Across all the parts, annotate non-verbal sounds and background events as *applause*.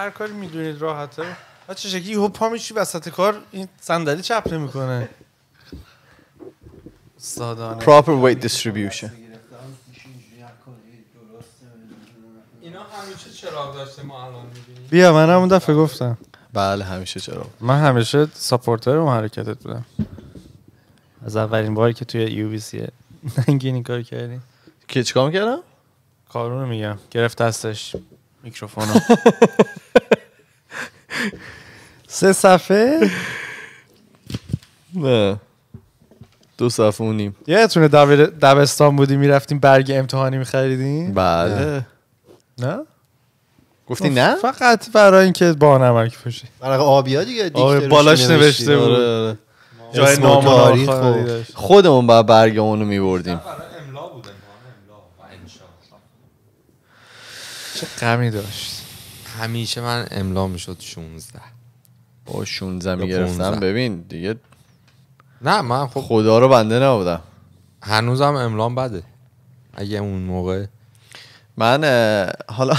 هر کاری میدونید راحته و چه شکلی یهو پا میشی وسط کار این صندلی چپ نمیکنه استادانه proper weight distribution اینا همیشه چراغ داشته ما الان میبینیم بیا من همون دفعه گفتم بله همیشه چراغ من همیشه ساپورتر اون حرکتت بودم از اولین باری که توی یو بی سی ننگین این کار کردی که چیکار میکردم کارون میگم گرفت دستش میکروفون *laughs* سه صفحه نه دو صفحه و یه اتونه دبستان بودی میرفتیم برگ امتحانی میخریدیم بله نه گفتی نه فقط برای اینکه با نمک پوشی برای آبیا دیگه آره، بالاش نوشته بود آره، آره. جای نام خب. خودمون با برگ رو میبردیم چه غمی داشت همیشه من املا میشد 16 با 16 میگرفتم ببین دیگه نه من خب خدا رو بنده نبودم هنوزم املام بده اگه اون موقع من حالا *laughs*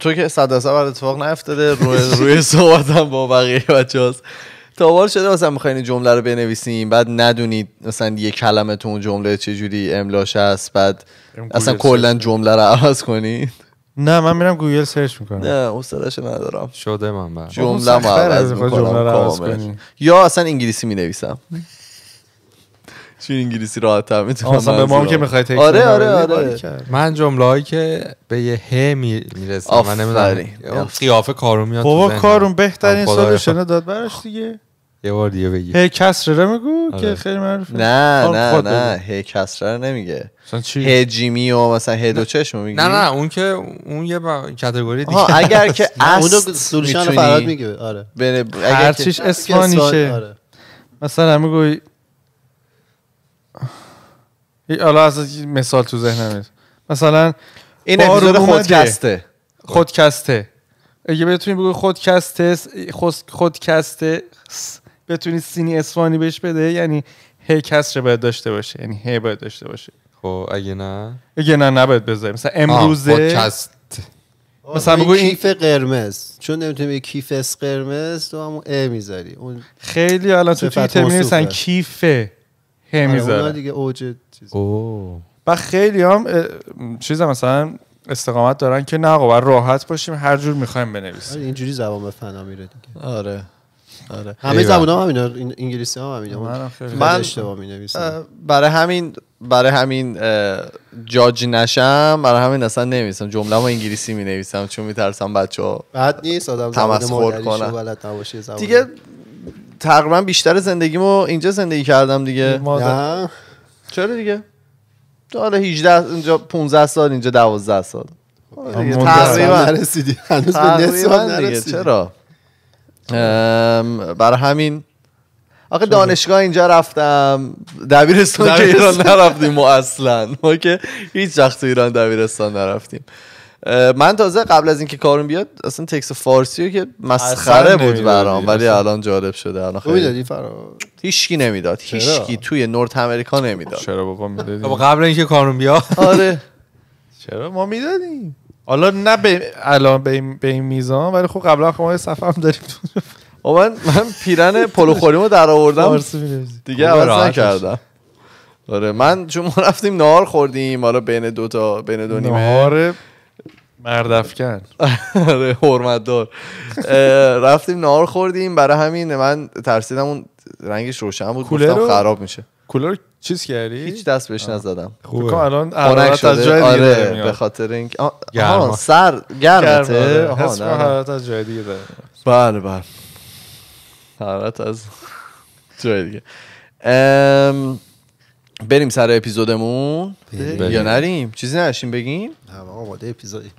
تو که صد درصد بر اتفاق نیفتاده روی روی صحبتم با بقیه بچه هست تا بار شده مثلا میخواین جمله رو بنویسیم بعد ندونید مثلا یه کلمه تو اون جمله چجوری املاش هست بعد اصلا کلا جمله رو عوض کنین نه من میرم گوگل سرچ میکنم نه استادش ندارم شده من بعد جمله رو عوض یا اصلا انگلیسی می نویسم چون انگلیسی راحت تر میتونم اصلا به ما که میخوای تکس آره آره آره من جمله هایی که به یه ه میرسه من نمیدونم قیافه کارون میاد بابا کارون بهترین سالشنه داد براش دیگه یه بار دیگه بگی هی کسره رو میگو آره. که خیلی معروفه نه نه نه هی کسره رو نمیگه مثلا چی هی جیمی و مثلا هی دو چشم میگی نه نه اون که اون یه کاتگوری دیگه اگر *laughs* که اونو سولوشن فراد میگه آره اگر چیش اسپانیشه آره. مثلا میگوی حالا از مثال تو ذهنم مثلا این اپیزود خودکسته خودکسته اگه بتونی بگو خودکسته خودکسته بتونی سینی اسفانی بهش بده یعنی هی رو باید داشته باشه یعنی هی باید داشته باشه خب اگه نه اگه نه نباید بذاریم مثلا امروزه مثلا بگو این کیف قرمز چون نمیتونیم یه کیف اس قرمز تو همون ا میذاری اون خیلی الان تو توییتر میرسن کیف ه آره، میذاره دیگه اوج چیز او و خیلی هم چیز مثلا استقامت دارن که نه راحت باشیم هر جور میخوایم بنویسیم آره، اینجوری زبان به فنا میره دیگه آره آره. همه زبون هم این انگلیسی هم همینه من, اشتباه می برای همین برای همین جاج نشم برای همین اصلا نمیسم جمله ما انگلیسی می نویسم چون میترسم بچه ها بعد نیست آدم کنن دیگه تقریبا بیشتر زندگیمو اینجا زندگی کردم دیگه چرا دیگه حالا 18 اینجا 15 سال اینجا 12 سال تقریبا نرسیدی هنوز به نصف نرسیدی چرا برای همین آخه دانشگاه اینجا رفتم دبیرستان, که ایران نرفتیم ما اصلا ما که هیچ وقت تو ایران دبیرستان نرفتیم من تازه قبل از اینکه کارون بیاد اصلا تکس فارسی رو که مسخره بود برام ولی الان جالب شده الان خیلی کی نمیداد کی توی نورت امریکا نمیداد چرا بابا میدادی خب، قبل اینکه کارون بیاد آره چرا ما میدادیم حالا نه به الان به این, میزان ولی خب قبلا خب ما صفحه هم داریم من من پیرن رو در آوردم دیگه خب، عوض نکردم آره من چون ما رفتیم نهار خوردیم حالا بین دو تا بین دو نیمه نهار مردفکن *laughs* آره رفتیم نهار خوردیم برای همین من ترسیدم اون رنگش روشن بود گفتم خراب میشه کولر چیز کردی هیچ دست بهش نزدم خوبه الان حرارت از جای دیگه آره به خاطر اینکه آه سر گرمته آره. آها حرارت از جای دیگه داره بله بله حرارت از جای دیگه ام... بریم سر اپیزودمون یا نریم چیزی نشیم بگیم نه آماده اپیزودی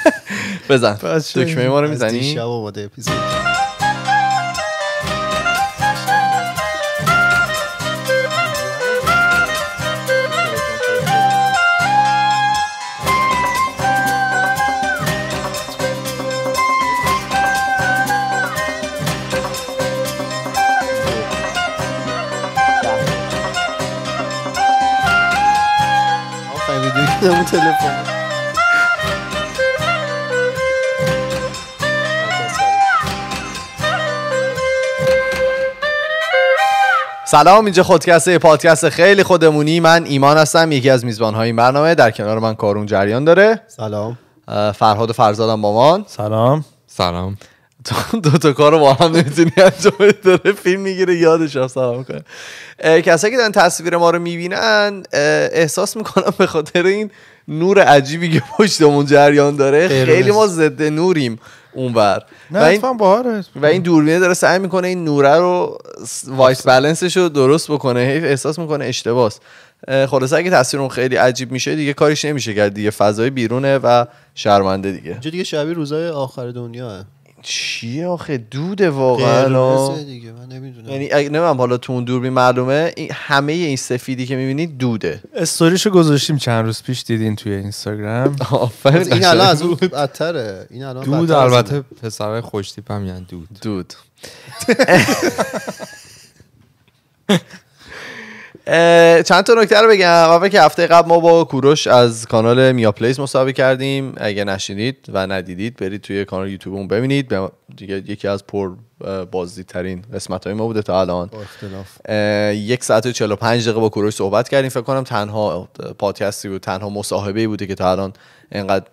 *laughs* بزن دکمه ما رو میزنی شب آماده اپیزودی. تلفن سلام اینجا خودکسته پادکست خیلی خودمونی من ایمان هستم یکی از میزبانهای این برنامه در کنار من کارون جریان داره سلام فرهاد و فرزادم مامان سلام سلام دوتا کار رو با هم نمیتونی انجام داره فیلم میگیره یادش سلام کنه کسایی که دارن تصویر ما رو میبینن احساس میکنم به خاطر این نور عجیبی که پشتمون جریان داره خیلی ما ضد نوریم اونور و این و این دوربینه داره سعی میکنه این نوره رو وایس بالانسش رو درست بکنه حیف احساس میکنه اشتباس خلاصه اگه تصویر اون خیلی عجیب میشه دیگه کارش نمیشه کرد دیگه فضای بیرونه و شرمنده دیگه دیگه شبیه روزای آخر دنیا چیه آخه دوده واقعا دیگه من نمیدونم یعنی حالا تو اون دوربین معلومه همه این سفیدی که میبینید دوده استوریشو گذاشتیم چند روز پیش دیدین توی اینستاگرام *laughs* این الان از اون بدتره این الان دود البته پسرای خوشتیپم هم یعنی دود دود *laughs* *laughs* چند تا نکته رو بگم اول که هفته قبل ما با کوروش از کانال میا پلیس مصاحبه کردیم اگه نشینید و ندیدید برید توی کانال اون ببینید دیگه یکی از پر بازدیدترین قسمت های ما بوده تا الان یک ساعت و 45 دقیقه با کوروش صحبت کردیم فکر کنم تنها پادکستی بود تنها مصاحبه بوده که تا الان انقدر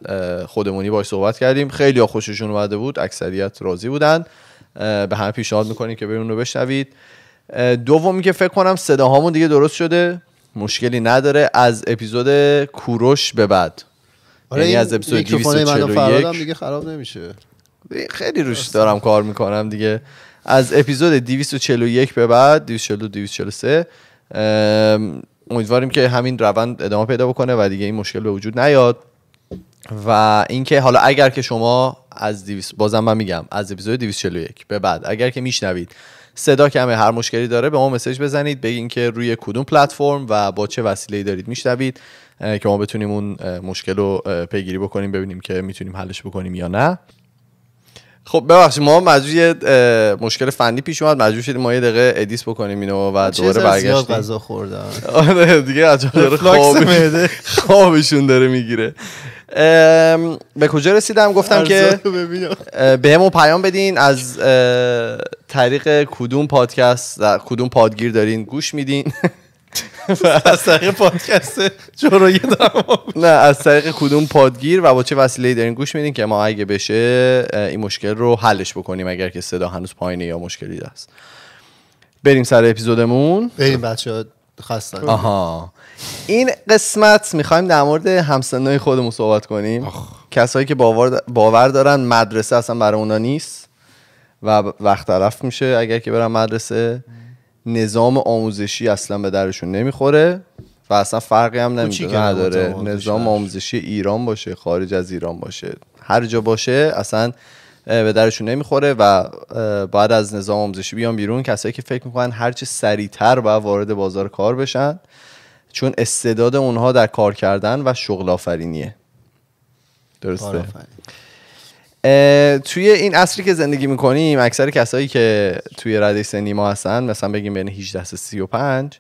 خودمونی باش صحبت کردیم خیلی خوششون اومده بود اکثریت راضی بودن به همه پیشنهاد میکنیم که بریم رو بشنوید دومی که فکر کنم صداهامون دیگه درست شده مشکلی نداره از اپیزود کوروش به بعد آره یعنی از اپیزود 241 دیگه خراب نمیشه خیلی روش دارم کار میکنم دیگه از اپیزود 241 به بعد 242 243 امیدواریم که همین روند ادامه پیدا بکنه و دیگه این مشکل به وجود نیاد و اینکه حالا اگر که شما از بازم من میگم از اپیزود 241 به بعد اگر که میشنوید صدا کمه هر مشکلی داره به ما مسج بزنید بگین که روی کدوم پلتفرم و با چه ای دارید میشنوید که ما بتونیم اون مشکل رو پیگیری بکنیم ببینیم که میتونیم حلش بکنیم یا نه خب ببخشید ما مجبور مشکل فنی پیش اومد مجبور شدیم ما یه دقیقه ادیس بکنیم اینو و خب، دوباره برگشتیم غذا خوردم *laughs* آره دیگه عجب داره *laughs* *laughs* خوابشون داره میگیره به کجا رسیدم گفتم که بهمون پیام بدین از طریق کدوم پادکست کدوم پادگیر دارین گوش میدین *laughs* از طریق پادکست نه از طریق کدوم پادگیر و با چه وسیله دارین گوش میدین که ما اگه بشه این مشکل رو حلش بکنیم اگر که صدا هنوز پایینه یا مشکلی هست بریم سر اپیزودمون بریم بچه خواستن آها این قسمت میخوایم در مورد همسنهای خودمون صحبت کنیم آخ. کسایی که باور, باور دارن مدرسه اصلا برای اونا نیست و وقت طرف میشه اگر که برن مدرسه نظام آموزشی اصلا به درشون نمیخوره و اصلا فرقی هم خب نداره نظام آموزشی ایران باشه خارج از ایران باشه هر جا باشه اصلا به درشون نمیخوره و باید از نظام آموزشی بیان بیرون کسایی که فکر میکنن هرچی سریعتر باید وارد بازار کار بشن چون استعداد اونها در کار کردن و شغل آفرینیه درسته توی این عصری که زندگی میکنیم اکثر کسایی که توی رده سنی ما هستن مثلا بگیم بین 18 تا 35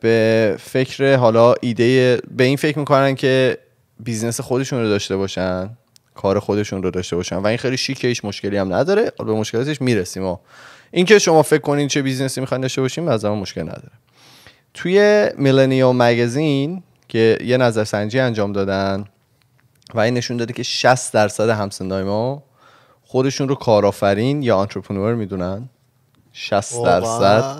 به فکر حالا ایده به این فکر میکنن که بیزنس خودشون رو داشته باشن کار خودشون رو داشته باشن و این خیلی شیکه هیچ مشکلی هم نداره به مشکلاتش میرسیم و اینکه شما فکر کنین چه بیزنسی میخواین داشته باشین از اون مشکل نداره توی میلنیو مگزین که یه نظرسنجی انجام دادن و این نشون داده که 60 درصد همسنای ما خودشون رو کارآفرین یا آنترپرنور میدونن 60 درصد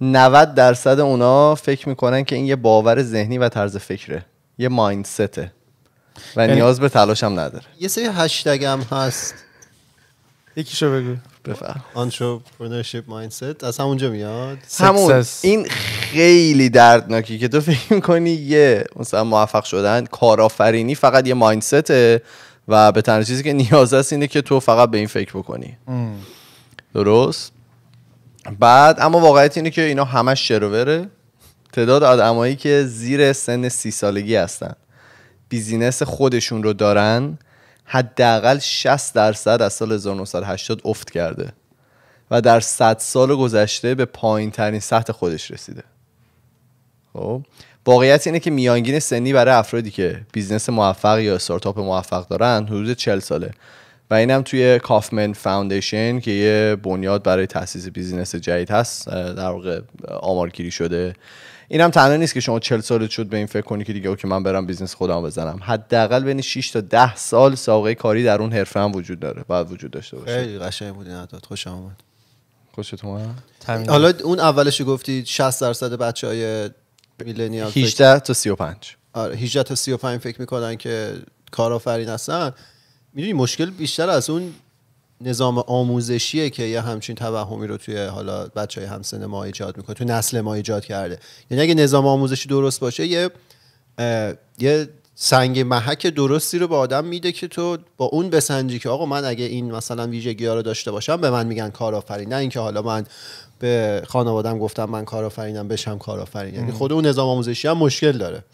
90 درصد اونا فکر میکنن که این یه باور ذهنی و طرز فکره یه مایندسته و یعنی نیاز به هم نداره یه سری هشتگ هم هست شو بگو بفهم entrepreneurship mindset از همونجا میاد همون این خیلی دردناکی که تو فکر کنی یه مثلا موفق شدن کارآفرینی فقط یه مایندسته و به تنها چیزی که نیاز است اینه که تو فقط به این فکر بکنی درست بعد اما واقعیت اینه که اینا همش شروره تعداد آدمایی که زیر سن سی سالگی هستن بیزینس خودشون رو دارن حداقل 60 درصد از سال 1980 افت کرده و در 100 سال گذشته به پایین ترین سطح خودش رسیده خب واقعیت اینه که میانگین سنی برای افرادی که بیزنس موفق یا استارتاپ موفق دارن حدود 40 ساله و اینم توی کافمن فاوندیشن که یه بنیاد برای تاسیس بیزینس جدید هست در واقع آمارگیری شده اینم تنها نیست که شما 40 سالت شد به این فکر کنی که دیگه اوکی من برم بیزنس خودم بزنم حداقل بین 6 تا 10 سال سابقه کاری در اون حرفه هم وجود داره باید وجود داشته باشه خیلی قشنگ بود این خوش آمد خوشت اومد حالا اون اولش گفتی 60 درصد بچهای میلنیال 18 تا 35 آره 18 تا 35 فکر میکنن که کارآفرین هستن میدونی مشکل بیشتر از اون نظام آموزشیه که یه همچین توهمی رو توی حالا بچه های همسن ما ایجاد میکنه تو نسل ما ایجاد کرده یعنی اگه نظام آموزشی درست باشه یه یه سنگ محک درستی رو به آدم میده که تو با اون بسنجی که آقا من اگه این مثلا ویژگی ها رو داشته باشم به من میگن کارآفرین نه اینکه حالا من به خانوادم گفتم من کارآفرینم بشم کارآفرین یعنی خود اون نظام آموزشی هم مشکل داره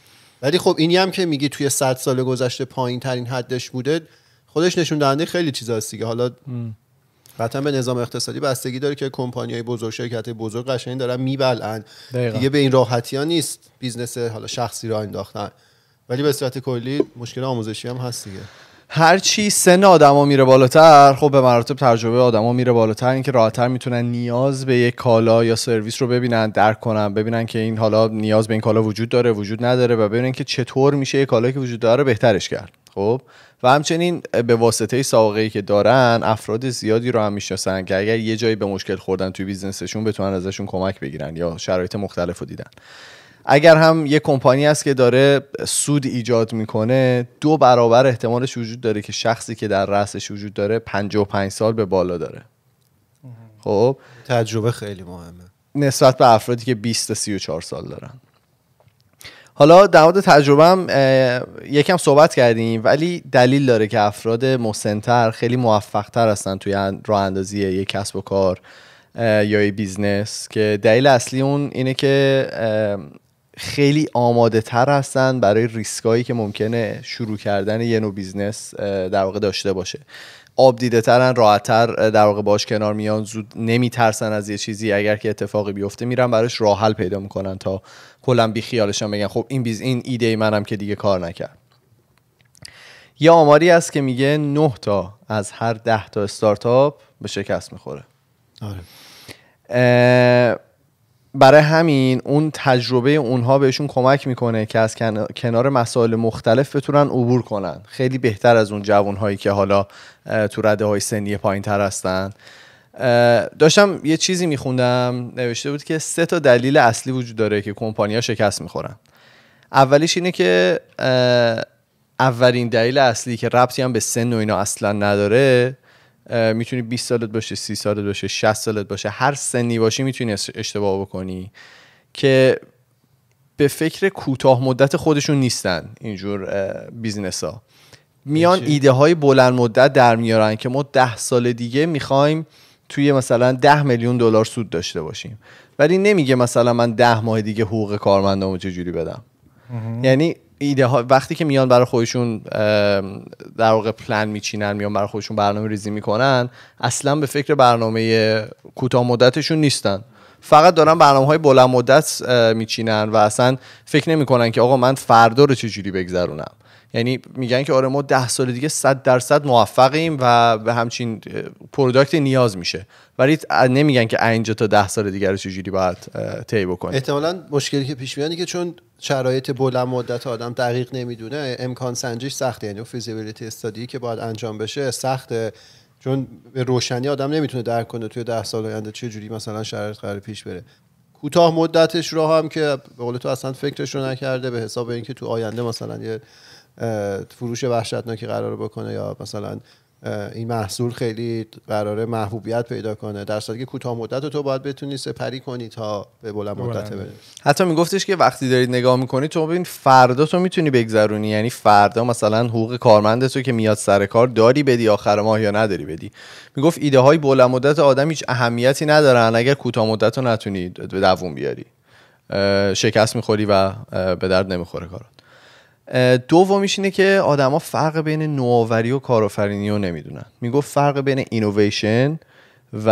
ولی خب اینی هم که میگی توی 100 سال گذشته پایین ترین حدش بوده خودش نشون دهنده خیلی هست دیگه حالا قطعا به نظام اقتصادی بستگی داره که کمپانی های بزرگ شرکت بزرگ قشنگ دارن میبلن دیگه به این راحتی ها نیست بیزنس حالا شخصی را انداختن ولی به صورت کلی مشکل آموزشی هم هست دیگه هر چی سن آدما میره بالاتر خب به مراتب تجربه آدما میره بالاتر اینکه راحتتر میتونن نیاز به یک کالا یا سرویس رو ببینن درک کنن ببینن که این حالا نیاز به این کالا وجود داره وجود نداره و ببینن که چطور میشه یک کالایی که وجود داره بهترش کرد خب و همچنین به واسطه سابقه ای که دارن افراد زیادی رو هم میشناسن که اگر یه جایی به مشکل خوردن توی بیزنسشون بتونن ازشون کمک بگیرن یا شرایط مختلف رو دیدن اگر هم یه کمپانی هست که داره سود ایجاد میکنه دو برابر احتمالش وجود داره که شخصی که در رأسش وجود داره 55 سال به بالا داره خب تجربه خیلی مهمه نسبت به افرادی که 20 تا 34 سال دارن حالا در مورد تجربه هم یکم صحبت کردیم ولی دلیل داره که افراد مسنتر خیلی موفقتر هستن توی راه اندازی یک کسب و کار یا یک بیزنس که دلیل اصلی اون اینه که خیلی آماده تر هستن برای ریسکایی که ممکنه شروع کردن یه نوع بیزنس در واقع داشته باشه آب دیده ترن راحتتر در واقع باش کنار میان زود نمیترسن از یه چیزی اگر که اتفاقی بیفته میرن براش راه حل پیدا میکنن تا کلا بی خیالشان بگن خب این بیز این ایده ای منم که دیگه کار نکرد یه آماری هست که میگه 9 تا از هر 10 تا استارتاپ به شکست میخوره آره. برای همین اون تجربه اونها بهشون کمک میکنه که از کنار مسائل مختلف بتونن عبور کنن خیلی بهتر از اون جوانهایی که حالا تو رده های سنی پایین تر هستن داشتم یه چیزی میخوندم نوشته بود که سه تا دلیل اصلی وجود داره که کمپانیا شکست میخورن اولیش اینه که اولین دلیل اصلی که ربطی هم به سن و اینا اصلا نداره میتونی 20 سالت باشه 30 سالت باشه 60 سالت باشه هر سنی باشی میتونی اشتباه بکنی که به فکر کوتاه مدت خودشون نیستن اینجور بیزنس ها میان ایده های بلند مدت در میارن که ما ده سال دیگه میخوایم توی مثلا 10 میلیون دلار سود داشته باشیم ولی نمیگه مثلا من ده ماه دیگه حقوق کارمندامو جوری بدم یعنی ایده ها وقتی که میان برای خودشون در واقع پلن میچینن میان برای خودشون برنامه ریزی میکنن اصلا به فکر برنامه کوتاه مدتشون نیستن فقط دارن برنامه های بلند مدت میچینن و اصلا فکر نمیکنن که آقا من فردا رو چجوری بگذرونم یعنی میگن که آره ما ده سال دیگه صد درصد موفقیم و به همچین پروداکت نیاز میشه ولی نمیگن که اینجا تا ده سال دیگه رو چجوری باید طی بکنه احتمالا مشکلی که پیش میاد که چون شرایط بلند مدت آدم دقیق نمیدونه امکان سنجیش سخته یعنی فیزیبیلیتی استادی که باید انجام بشه سخته چون به روشنی آدم نمیتونه درک کنه توی ده سال آینده چه جوری مثلا شرایط قرار پیش بره کوتاه مدتش رو هم که به قول تو اصلا فکرش رو نکرده به حساب اینکه تو آینده مثلا یه فروش وحشتناکی قرار بکنه یا مثلا این محصول خیلی قراره محبوبیت پیدا کنه در صورتی که کوتاه مدت تو باید بتونی سپری کنی تا به بلند مدت بره حتی میگفتش که وقتی دارید نگاه میکنی تو ببین فردا تو میتونی بگذرونی یعنی فردا مثلا حقوق کارمند تو که میاد سر کار داری بدی آخر ماه یا نداری بدی میگفت ایده های بلند مدت آدم هیچ اهمیتی ندارن اگر کوتاه مدت رو نتونی به دووم بیاری شکست میخوری و به درد نمیخوره کارات دومیش اینه که آدما فرق بین نوآوری و کارآفرینی رو نمیدونن میگفت فرق بین اینوویشن و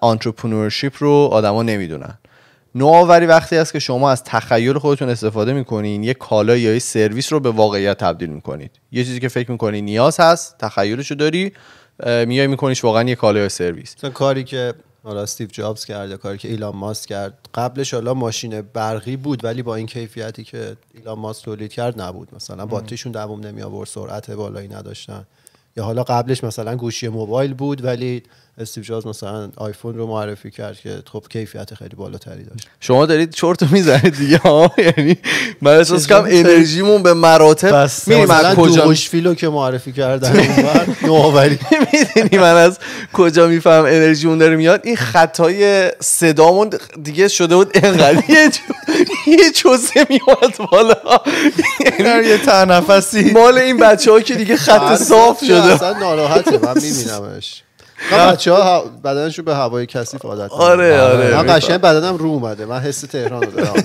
آنترپرنورشیپ رو آدما نمیدونن نوآوری وقتی است که شما از تخیل خودتون استفاده میکنین یه کالا یا یه سرویس رو به واقعیت تبدیل میکنید یه چیزی که فکر میکنی نیاز هست تخیلش رو داری میای میکنیش واقعا یه کالا یا سرویس کاری که حالا استیو جابز کرده کاری که ایلان ماست کرد قبلش حالا ماشین برقی بود ولی با این کیفیتی که ایلان ماست تولید کرد نبود مثلا باتریشون دووم نمی آورد سرعت بالایی نداشتن یا حالا قبلش مثلا گوشی موبایل بود ولی استیو جابز مثلا آیفون رو معرفی کرد که خب کیفیت خیلی بالاتری داشت شما دارید چرت رو میزنید دیگه *laughs* یعنی من احساس انرژیمون به مراتب میریم از کجا فیلو که معرفی کردن *laughs* نوآوری *laughs* میدونی من از کجا میفهم انرژیمون داره میاد این خطای صدامون دیگه شده بود انقدر یه چوزه میاد بالا یعنی یعنی یه تنفسی مال این بچه ها که دیگه خط صاف شده اصلا ناراحته من میبینمش بچه ها به هوای کثیف عادت آره،, آره آره من قشنگ بدنم رو اومده من حس تهران رو دارم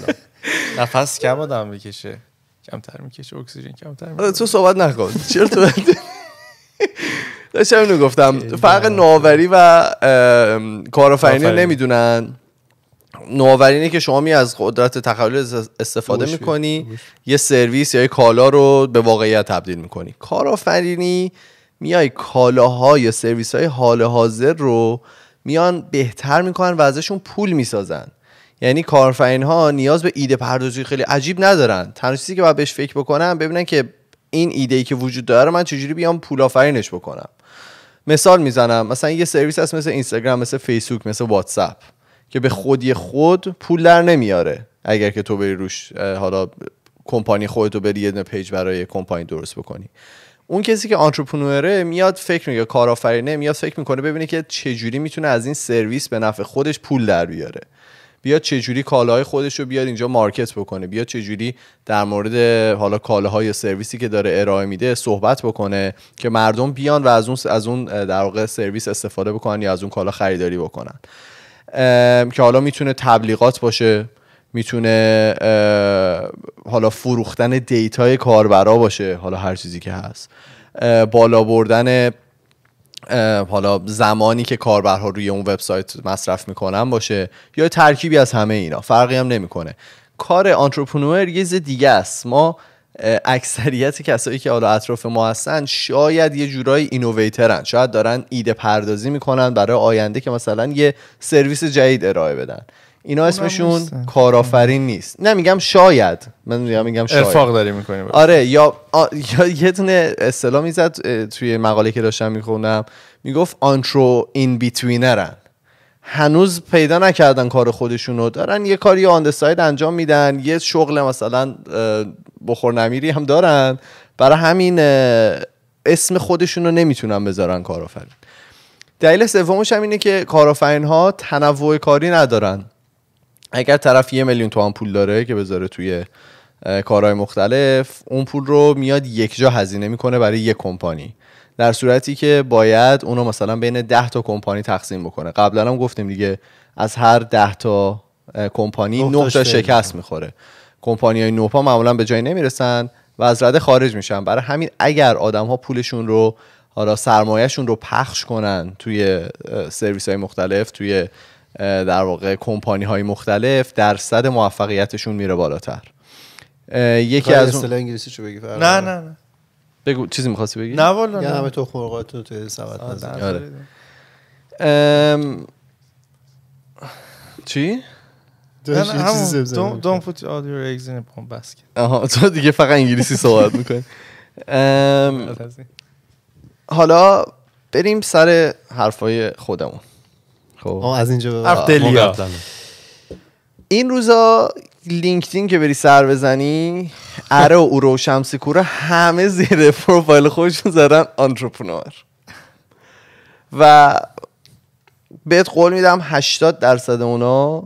نفس کم آدم میکشه کمتر میکشه اکسیژن کمتر میکشه آره، تو صحبت نکن چرا تو داشتم اینو گفتم فرق نوآوری و کارآفرینی نمیدونن نوآوری اینه که شما می از قدرت تخیل استفاده میکنی یه سرویس یا یه کالا رو به واقعیت تبدیل میکنی کارآفرینی میای کالاهای سرویس های حال حاضر رو میان بهتر میکنن و ازشون پول میسازن یعنی کارفین ها نیاز به ایده پردازی خیلی عجیب ندارن تنها چیزی که باید بهش فکر بکنم ببینن که این ایده ای که وجود داره من چجوری بیام پول آفرینش بکنم مثال میزنم مثلا یه سرویس هست مثل اینستاگرام مثل فیسبوک مثل واتساپ که به خودی خود پول در نمیاره اگر که تو بری روش حالا کمپانی خودتو بری یه پیج برای کمپانی درست بکنی اون کسی که آنترپرنوره میاد فکر میگه کارآفرینه میاد فکر میکنه ببینه که چجوری میتونه از این سرویس به نفع خودش پول در بیاره بیاد چجوری کالاهای خودش رو بیاد اینجا مارکت بکنه بیاد چجوری در مورد حالا کالاهای یا سرویسی که داره ارائه میده صحبت بکنه که مردم بیان و از اون از اون در واقع سرویس استفاده بکنن یا از اون کالا خریداری بکنن که حالا میتونه تبلیغات باشه میتونه حالا فروختن دیتای کاربرا باشه حالا هر چیزی که هست بالا بردن حالا زمانی که کاربرها روی اون وبسایت مصرف میکنن باشه یا ترکیبی از همه اینا فرقی هم نمیکنه کار آنترپرنور یه چیز دیگه است ما اکثریت کسایی که حالا اطراف ما هستن شاید یه جورایی اینوویترن شاید دارن ایده پردازی میکنن برای آینده که مثلا یه سرویس جدید ارائه بدن اینا اسمشون کارآفرین نیست نه میگم شاید من میگم شاید ارفاق داری میکنی آره یا, یه دونه اصطلاح میزد توی مقاله که داشتم میخونم میگفت آنترو این بیتوینرن هنوز پیدا نکردن کار خودشون رو دارن یه کاری آن ساید انجام میدن یه شغل مثلا بخور نمیری هم دارن برای همین اسم خودشون رو نمیتونن بذارن کارآفرین دلیل سومش هم اینه که کارآفرین ها تنوع کاری ندارن اگر طرف یه میلیون تومن پول داره که بذاره توی کارهای مختلف اون پول رو میاد یک جا هزینه میکنه برای یک کمپانی در صورتی که باید اونو مثلا بین 10 تا کمپانی تقسیم بکنه قبلا هم گفتیم دیگه از هر 10 تا کمپانی 9 تا شکست میخوره کمپانی های نوپا معمولا به جایی نمیرسن و از رده خارج میشن برای همین اگر آدم ها پولشون رو حالا سرمایهشون رو پخش کنن توی سرویس های مختلف توی در واقع کمپانی های مختلف درصد موفقیتشون میره بالاتر یکی از اون... انگلیسی چه بگی نه نه نه بگو چیزی میخواستی بگی نه والا یعنی نه همه تو خورقات تو سبد آره. ام... چی Don't put all your eggs in a basket آها تو دیگه فقط انگلیسی صحبت میکنی ام... حالا بریم سر حرفای خودمون خب از اینجا این روزا لینکدین که بری سر بزنی اره و اورو و شمسی کوره همه زیر پروفایل خودشون زدن آنترپرنور و بهت قول میدم 80 درصد اونا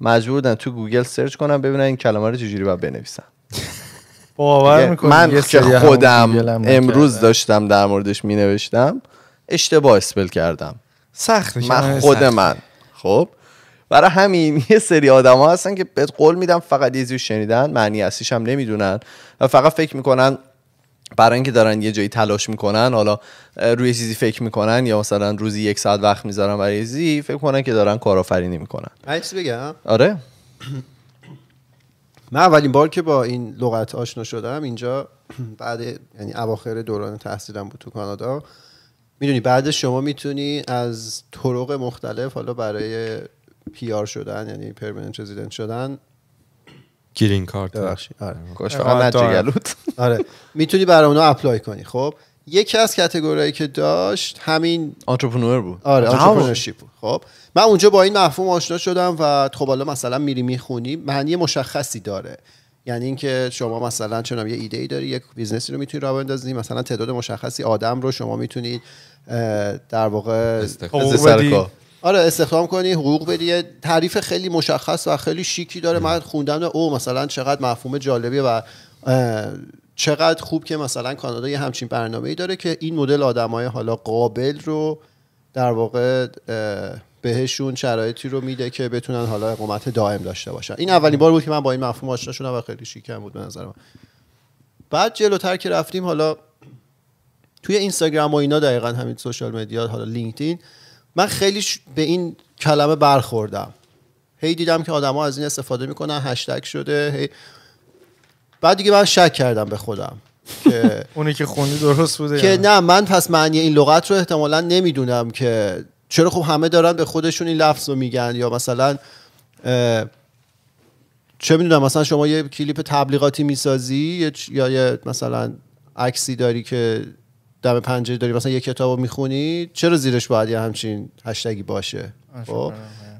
مجبور بودن تو گوگل سرچ کنن ببینن این کلمه رو چجوری باید بنویسن باور من که خودم امروز داشتم در موردش مینوشتم اشتباه اسپل کردم سخت من آره، خود من خب برای همین *laughs* یه سری ها هستن که بهت قول میدم فقط یه شنیدن معنی اصلیش هم نمیدونن و فقط فکر میکنن برای اینکه دارن یه جایی تلاش میکنن حالا روی چیزی فکر میکنن یا مثلا روزی یک ساعت وقت میذارن برای چیزی فکر کنن که دارن کارآفرینی میکنن من بگم آره *clears throat* من اولین بار که با این لغت آشنا شدم اینجا *clears throat* بعد یعنی اواخر دوران تحصیلم بود تو کانادا میدونی بعد شما میتونی از طرق مختلف حالا برای آر شدن یعنی پرمننت رزیدنت شدن گرین کارت آره آره, آره. *laughs* آره. میتونی برای اونها اپلای کنی خب یکی از کاتگوریایی که داشت همین آنترپرنور بود آره آنترپرنورشیپ بود خب من اونجا با این مفهوم آشنا شدم و خب حالا مثلا میری میخونی معنی مشخصی داره یعنی اینکه شما مثلا چون یه ایده ای داری یک بیزنسی رو میتونی راه بندازی مثلا تعداد مشخصی آدم رو شما میتونید در واقع آره استخدام کنی حقوق بدی تعریف خیلی مشخص و خیلی شیکی داره من خوندم او مثلا چقدر مفهوم جالبیه و چقدر خوب که مثلا کانادا یه همچین برنامه ای داره که این مدل آدمای حالا قابل رو در واقع بهشون شرایطی رو میده که بتونن حالا اقامت دائم داشته باشن این اولین بار بود که من با این مفهوم آشنا شدم و خیلی شیکم بود به نظر من بعد جلوتر که رفتیم حالا توی اینستاگرام و اینا دقیقا همین سوشال مدیا حالا لینکدین من خیلی به این کلمه برخوردم هی دیدم که آدما از این استفاده میکنن هشتگ شده هی بعد دیگه من شک کردم به خودم که *laughs* اونی که خونی درست بوده که نه من پس معنی این لغت رو احتمالا نمیدونم که چرا خب همه دارن به خودشون این لفظ رو میگن یا مثلا چه میدونم مثلا شما یه کلیپ تبلیغاتی میسازی یا یه مثلا عکسی داری که دم پنجره داری مثلا یه کتاب رو میخونی چرا زیرش باید یه همچین هشتگی باشه خب؟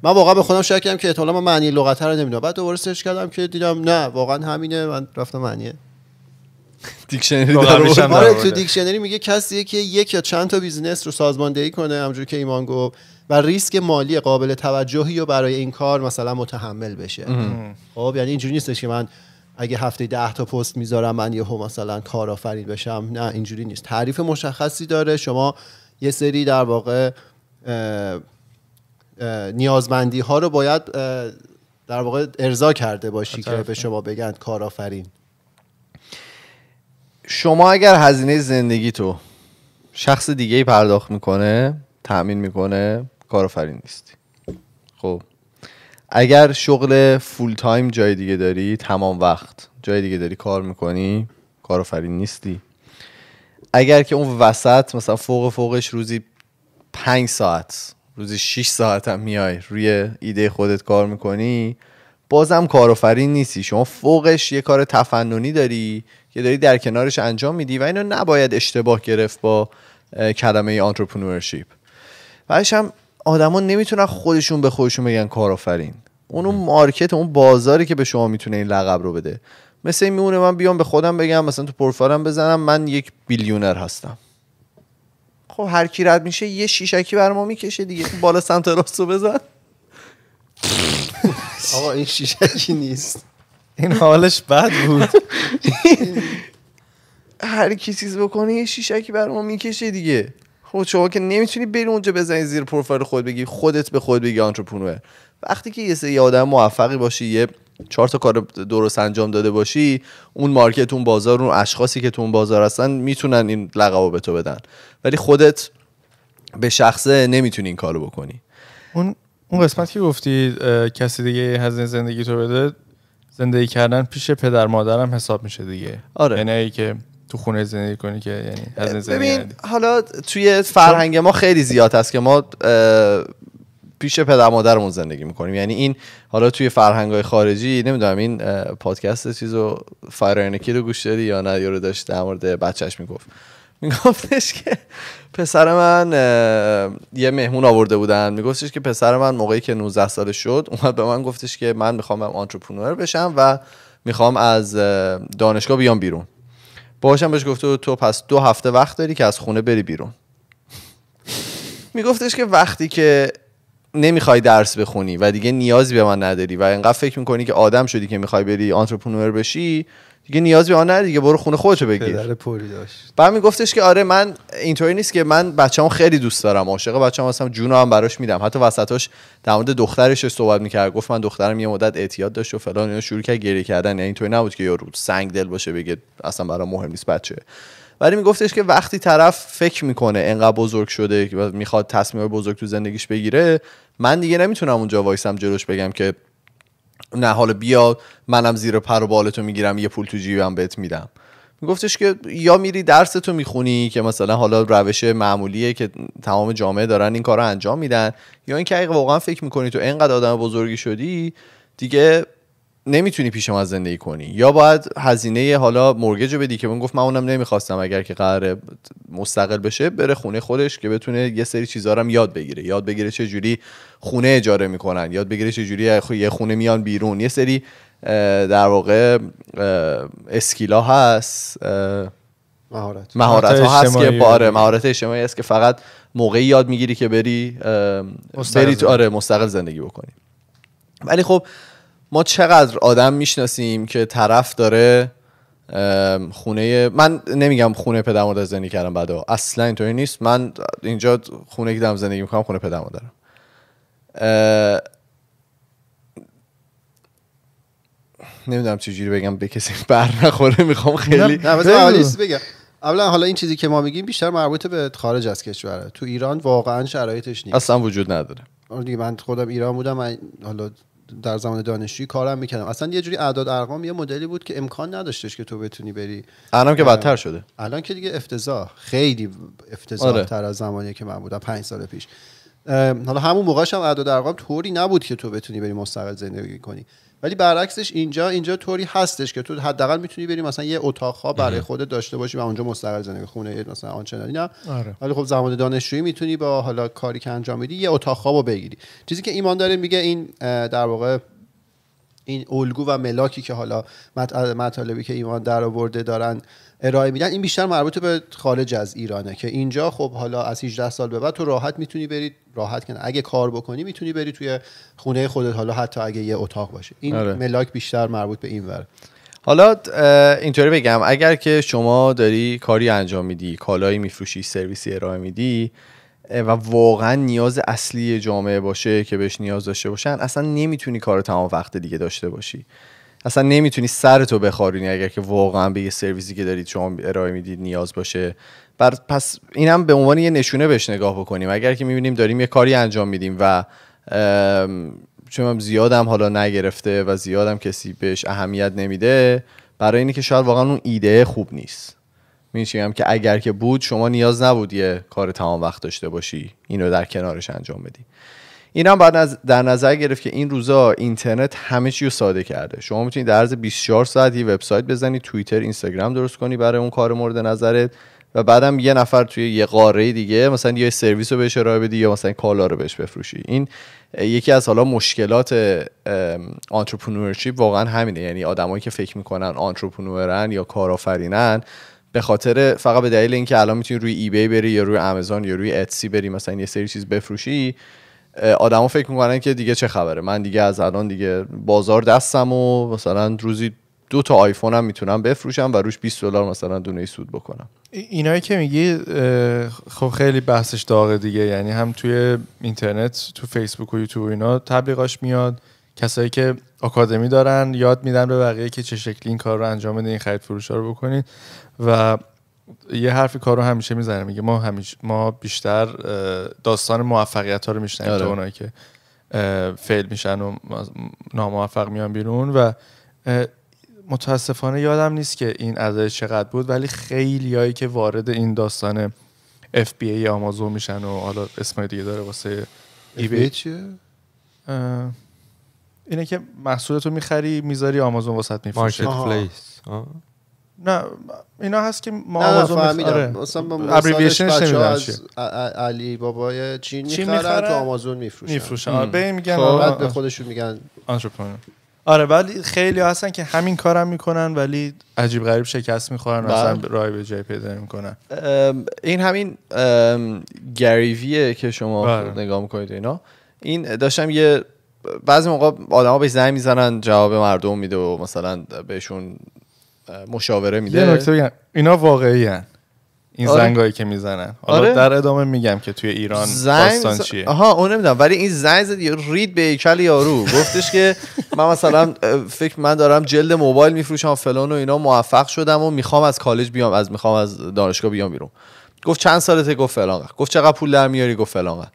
من واقعا به خودم شک کردم که احتمالا من معنی لغت رو نمیدونم بعد دوباره سرچ کردم که دیدم نه واقعا همینه من رفتم معنیه دیکشنری آره تو دیکشنری میگه کسیه که یک یا چند تا بیزینس رو سازماندهی کنه همونجور که ایمان گفت و ریسک مالی قابل توجهی رو برای این کار مثلا متحمل بشه خب یعنی اینجوری نیستش که من اگه هفته ده تا پست میذارم من یهو مثلا کارآفرین بشم نه اینجوری نیست تعریف مشخصی داره شما یه سری در واقع اه نیازمندی ها رو باید در واقع ارضا کرده باشی که به شما بگن کارآفرین شما اگر هزینه زندگی تو شخص دیگه ای پرداخت میکنه تأمین میکنه کارآفرین نیستی خب اگر شغل فول تایم جای دیگه داری تمام وقت جای دیگه داری کار میکنی کارآفرین نیستی اگر که اون وسط مثلا فوق فوقش روزی پنج ساعت روزی 6 ساعت هم میای روی ایده خودت کار میکنی بازم کارآفرین نیستی شما فوقش یه کار تفننی داری که داری در کنارش انجام میدی و اینو نباید اشتباه گرفت با کلمه آنترپرنورشیپ بعدش هم آدما نمیتونن خودشون به خودشون بگن کارآفرین اون مارکت اون بازاری که به شما میتونه این لقب رو بده مثل این میمونه من بیام به خودم بگم مثلا تو پروفایلم بزنم من یک بیلیونر هستم خب هر کی رد میشه یه شیشکی بر ما میکشه دیگه بالا سمت راست رو بزن *laughs* آقا این شیشکی نیست این حالش بد بود هر کی چیز بکنه یه شیشکی بر ما میکشه دیگه خب شما که نمیتونی بری اونجا بزنی زیر پروفایل خود بگی خودت به خود بگی آنترپرنور وقتی که یه سری آدم موفقی باشی یه چهار تا کار درست انجام داده باشی اون مارکت اون بازار اون اشخاصی که تو اون بازار هستن میتونن این لقبو به تو بدن ولی خودت به شخصه نمیتونی این کارو بکنی اون اون قسمت که گفتی کسی دیگه هزینه زندگی تو بده زندگی کردن پیش پدر مادرم حساب میشه دیگه آره یعنی که تو خونه زندگی کنی که یعنی از زندگی ببین حالا توی فرهنگ ما خیلی زیاد هست که ما پیش پدر مادرمون زندگی میکنیم یعنی این حالا توی فرهنگ های خارجی نمیدونم این پادکست چیزو فایر رو گوش دادی یا نه یا رو داشت در مورد بچهش میگفت میگفتش که پسر من یه مهمون آورده بودن میگفتش که پسر من موقعی که 19 سال شد اومد به من گفتش که من میخوام آنترپرنور بشم و میخوام از دانشگاه بیام بیرون باشم بهش گفته تو پس دو هفته وقت داری که از خونه بری بیرون میگفتش که وقتی که نمیخوای درس بخونی و دیگه نیازی به من نداری و اینقدر فکر میکنی که آدم شدی که میخوای بری آنترپرنور بشی دیگه نیازی به آن نداری دیگه برو خونه خودتو بگیر پدر پوری داشت بعد میگفتش که آره من اینطوری نیست که من بچه‌مو خیلی دوست دارم عاشق بچه‌مو هستم جون هم براش میدم حتی وسطاش در مورد دخترش صحبت میکرد گفت من دخترم یه مدت اعتیاد داشت و فلان اینا شروع کرد گریه کردن یعنی اینطوری نبود که یارو سنگ دل باشه بگه اصلا برام مهم نیست بچه ولی میگفتش که وقتی طرف فکر میکنه انقدر بزرگ شده و میخواد تصمیم بزرگ تو زندگیش بگیره من دیگه نمیتونم اونجا وایسم جلوش بگم که نه حالا بیا منم زیر پر و بالتو میگیرم یه پول تو جیبم بهت میدم میگفتش که یا میری درس تو میخونی که مثلا حالا روش معمولیه که تمام جامعه دارن این کار رو انجام میدن یا اینکه اگه واقعا فکر میکنی تو انقدر آدم بزرگی شدی دیگه نمیتونی پیش ما زندگی کنی یا باید هزینه حالا مرگج رو بدی که من گفت من اونم نمیخواستم اگر که قرار مستقل بشه بره خونه خودش که بتونه یه سری چیزها هم یاد بگیره یاد بگیره چه جوری خونه اجاره میکنن یاد بگیره چه جوری یه خونه میان بیرون یه سری در واقع اسکیلا هست مهارت مهارت هست که باره آره. مهارت اجتماعی هست که فقط موقعی یاد میگیری که بری بری آره مستقل زندگی بکنی ولی خب ما چقدر آدم میشناسیم که طرف داره خونه من نمیگم خونه پدرم زندگی کردم بعدا اصلا اینطوری نیست من اینجا خونه که دارم زندگی میکنم خونه پدرم مادرم نمیدونم چجوری بگم به کسی بر نخوره میخوام خیلی نه بگم اولا حالا این چیزی که ما میگیم بیشتر مربوط به خارج از کشوره تو ایران واقعا شرایطش نیست اصلا وجود نداره آره من خودم ایران بودم حالا در زمان دانشجویی کارم میکردم اصلا یه جوری اعداد ارقام یه مدلی بود که امکان نداشتش که تو بتونی بری الان که بدتر شده الان که دیگه افتضاح خیلی افتضاح آره. تر از زمانی که من بودم پنج سال پیش حالا همون موقعش هم اعداد ارقام طوری نبود که تو بتونی بری مستقل زندگی کنی ولی برعکسش اینجا اینجا طوری هستش که تو حداقل میتونی بری مثلا یه اتاق خواب برای خودت داشته باشی و اونجا مستقل زندگی خونه مثلا آنچنانی نه آره. ولی خب زمان دانشجویی میتونی با حالا کاری که انجام میدی یه اتاق خوابو بگیری چیزی که ایمان داره میگه این در واقع این الگو و ملاکی که حالا مطالبی که ایمان در آورده دارن ارائه میدن این بیشتر مربوط به خارج از ایرانه که اینجا خب حالا از 18 سال به بعد تو راحت میتونی بری راحت کن اگه کار بکنی میتونی بری توی خونه خودت حالا حتی اگه یه اتاق باشه این آره. ملاک بیشتر مربوط به این وره حالا اینطوری بگم اگر که شما داری کاری انجام میدی کالایی میفروشی سرویسی ارائه میدی و واقعا نیاز اصلی جامعه باشه که بهش نیاز داشته باشن اصلا نمیتونی کار تمام وقت دیگه داشته باشی اصلا نمیتونی سرتو بخارونی اگر که واقعا به یه سرویسی که دارید شما ارائه میدید نیاز باشه بر پس اینم به عنوان یه نشونه بهش نگاه بکنیم اگر که میبینیم داریم یه کاری انجام میدیم و چون زیادم حالا نگرفته و زیادم کسی بهش اهمیت نمیده برای اینه که شاید واقعا اون ایده خوب نیست میشیم که اگر که بود شما نیاز نبود یه کار تمام وقت داشته باشی اینو در کنارش انجام بدی این هم بعد در نظر گرفت که این روزا اینترنت همه چی رو ساده کرده شما میتونید در عرض 24 ساعت یه وبسایت بزنی توییتر اینستاگرام درست کنی برای اون کار مورد نظرت و بعدم یه نفر توی یه قاره دیگه مثلا یه سرویس رو بهش ارائه بدی یا مثلا کالا رو بهش بفروشی این یکی از حالا مشکلات آنترپرنورشیپ واقعا همینه یعنی آدمایی که فکر میکنن آنترپرنورن یا کارآفرینن به خاطر فقط به دلیل اینکه الان میتونی روی ای بی بری یا روی آمازون یا روی اتسی بری مثلا یه سری چیز بفروشی آدما فکر میکنن که دیگه چه خبره من دیگه از الان دیگه بازار دستم و مثلا روزی دو تا آیفون هم میتونم بفروشم و روش 20 دلار مثلا دونه سود بکنم اینایی که میگی خب خیلی بحثش داغه دیگه یعنی هم توی اینترنت تو فیسبوک و یوتیوب و اینا تبلیغاش میاد کسایی که آکادمی دارن یاد میدن به بقیه که چه شکلی این کار رو انجام این خرید فروش رو بکنید و یه حرف کار رو همیشه میزنه میگه ما همیشه ما بیشتر داستان موفقیت ها رو میشنیم آره. تا اونایی که فیل میشن و ناموفق میان بیرون و متاسفانه یادم نیست که این ازش چقدر بود ولی خیلی هایی که وارد این داستان ای آمازون میشن و حالا اسمای دیگه داره واسه ای چیه؟ اینه که محصولتو میخری میذاری آمازون واسط میفروشه مارکت نه اینا هست که ما آوازو فهمیدم آره. مثلا از علی بابای چین میخرن تو آمازون میفروشن میفروشن آره، به میگن خب. آره. بعد به خودشون میگن آنترپرنور آره ولی خیلی هستن که همین کارم هم میکنن ولی عجیب غریب شکست میخورن مثلا رای به جای پیدا میکنن این همین گریویه که شما بره. نگاه میکنید اینا این داشتم یه بعضی موقع ها به زنگ میزنن جواب مردم میده و مثلا بهشون مشاوره میده یه نکته بگم اینا واقعی هن. این آره. زنگایی که میزنن حالا آره. در ادامه میگم که توی ایران زنگ... داستان چیه آها اون نمیدونم ولی این زنگ زد رید به یارو گفتش که من مثلا فکر من دارم جلد موبایل میفروشم فلان و اینا موفق شدم و میخوام از کالج بیام از میخوام از دانشگاه بیام بیرون گفت چند سالته گفت فلان گفت چقدر پول در میاری گفت فلان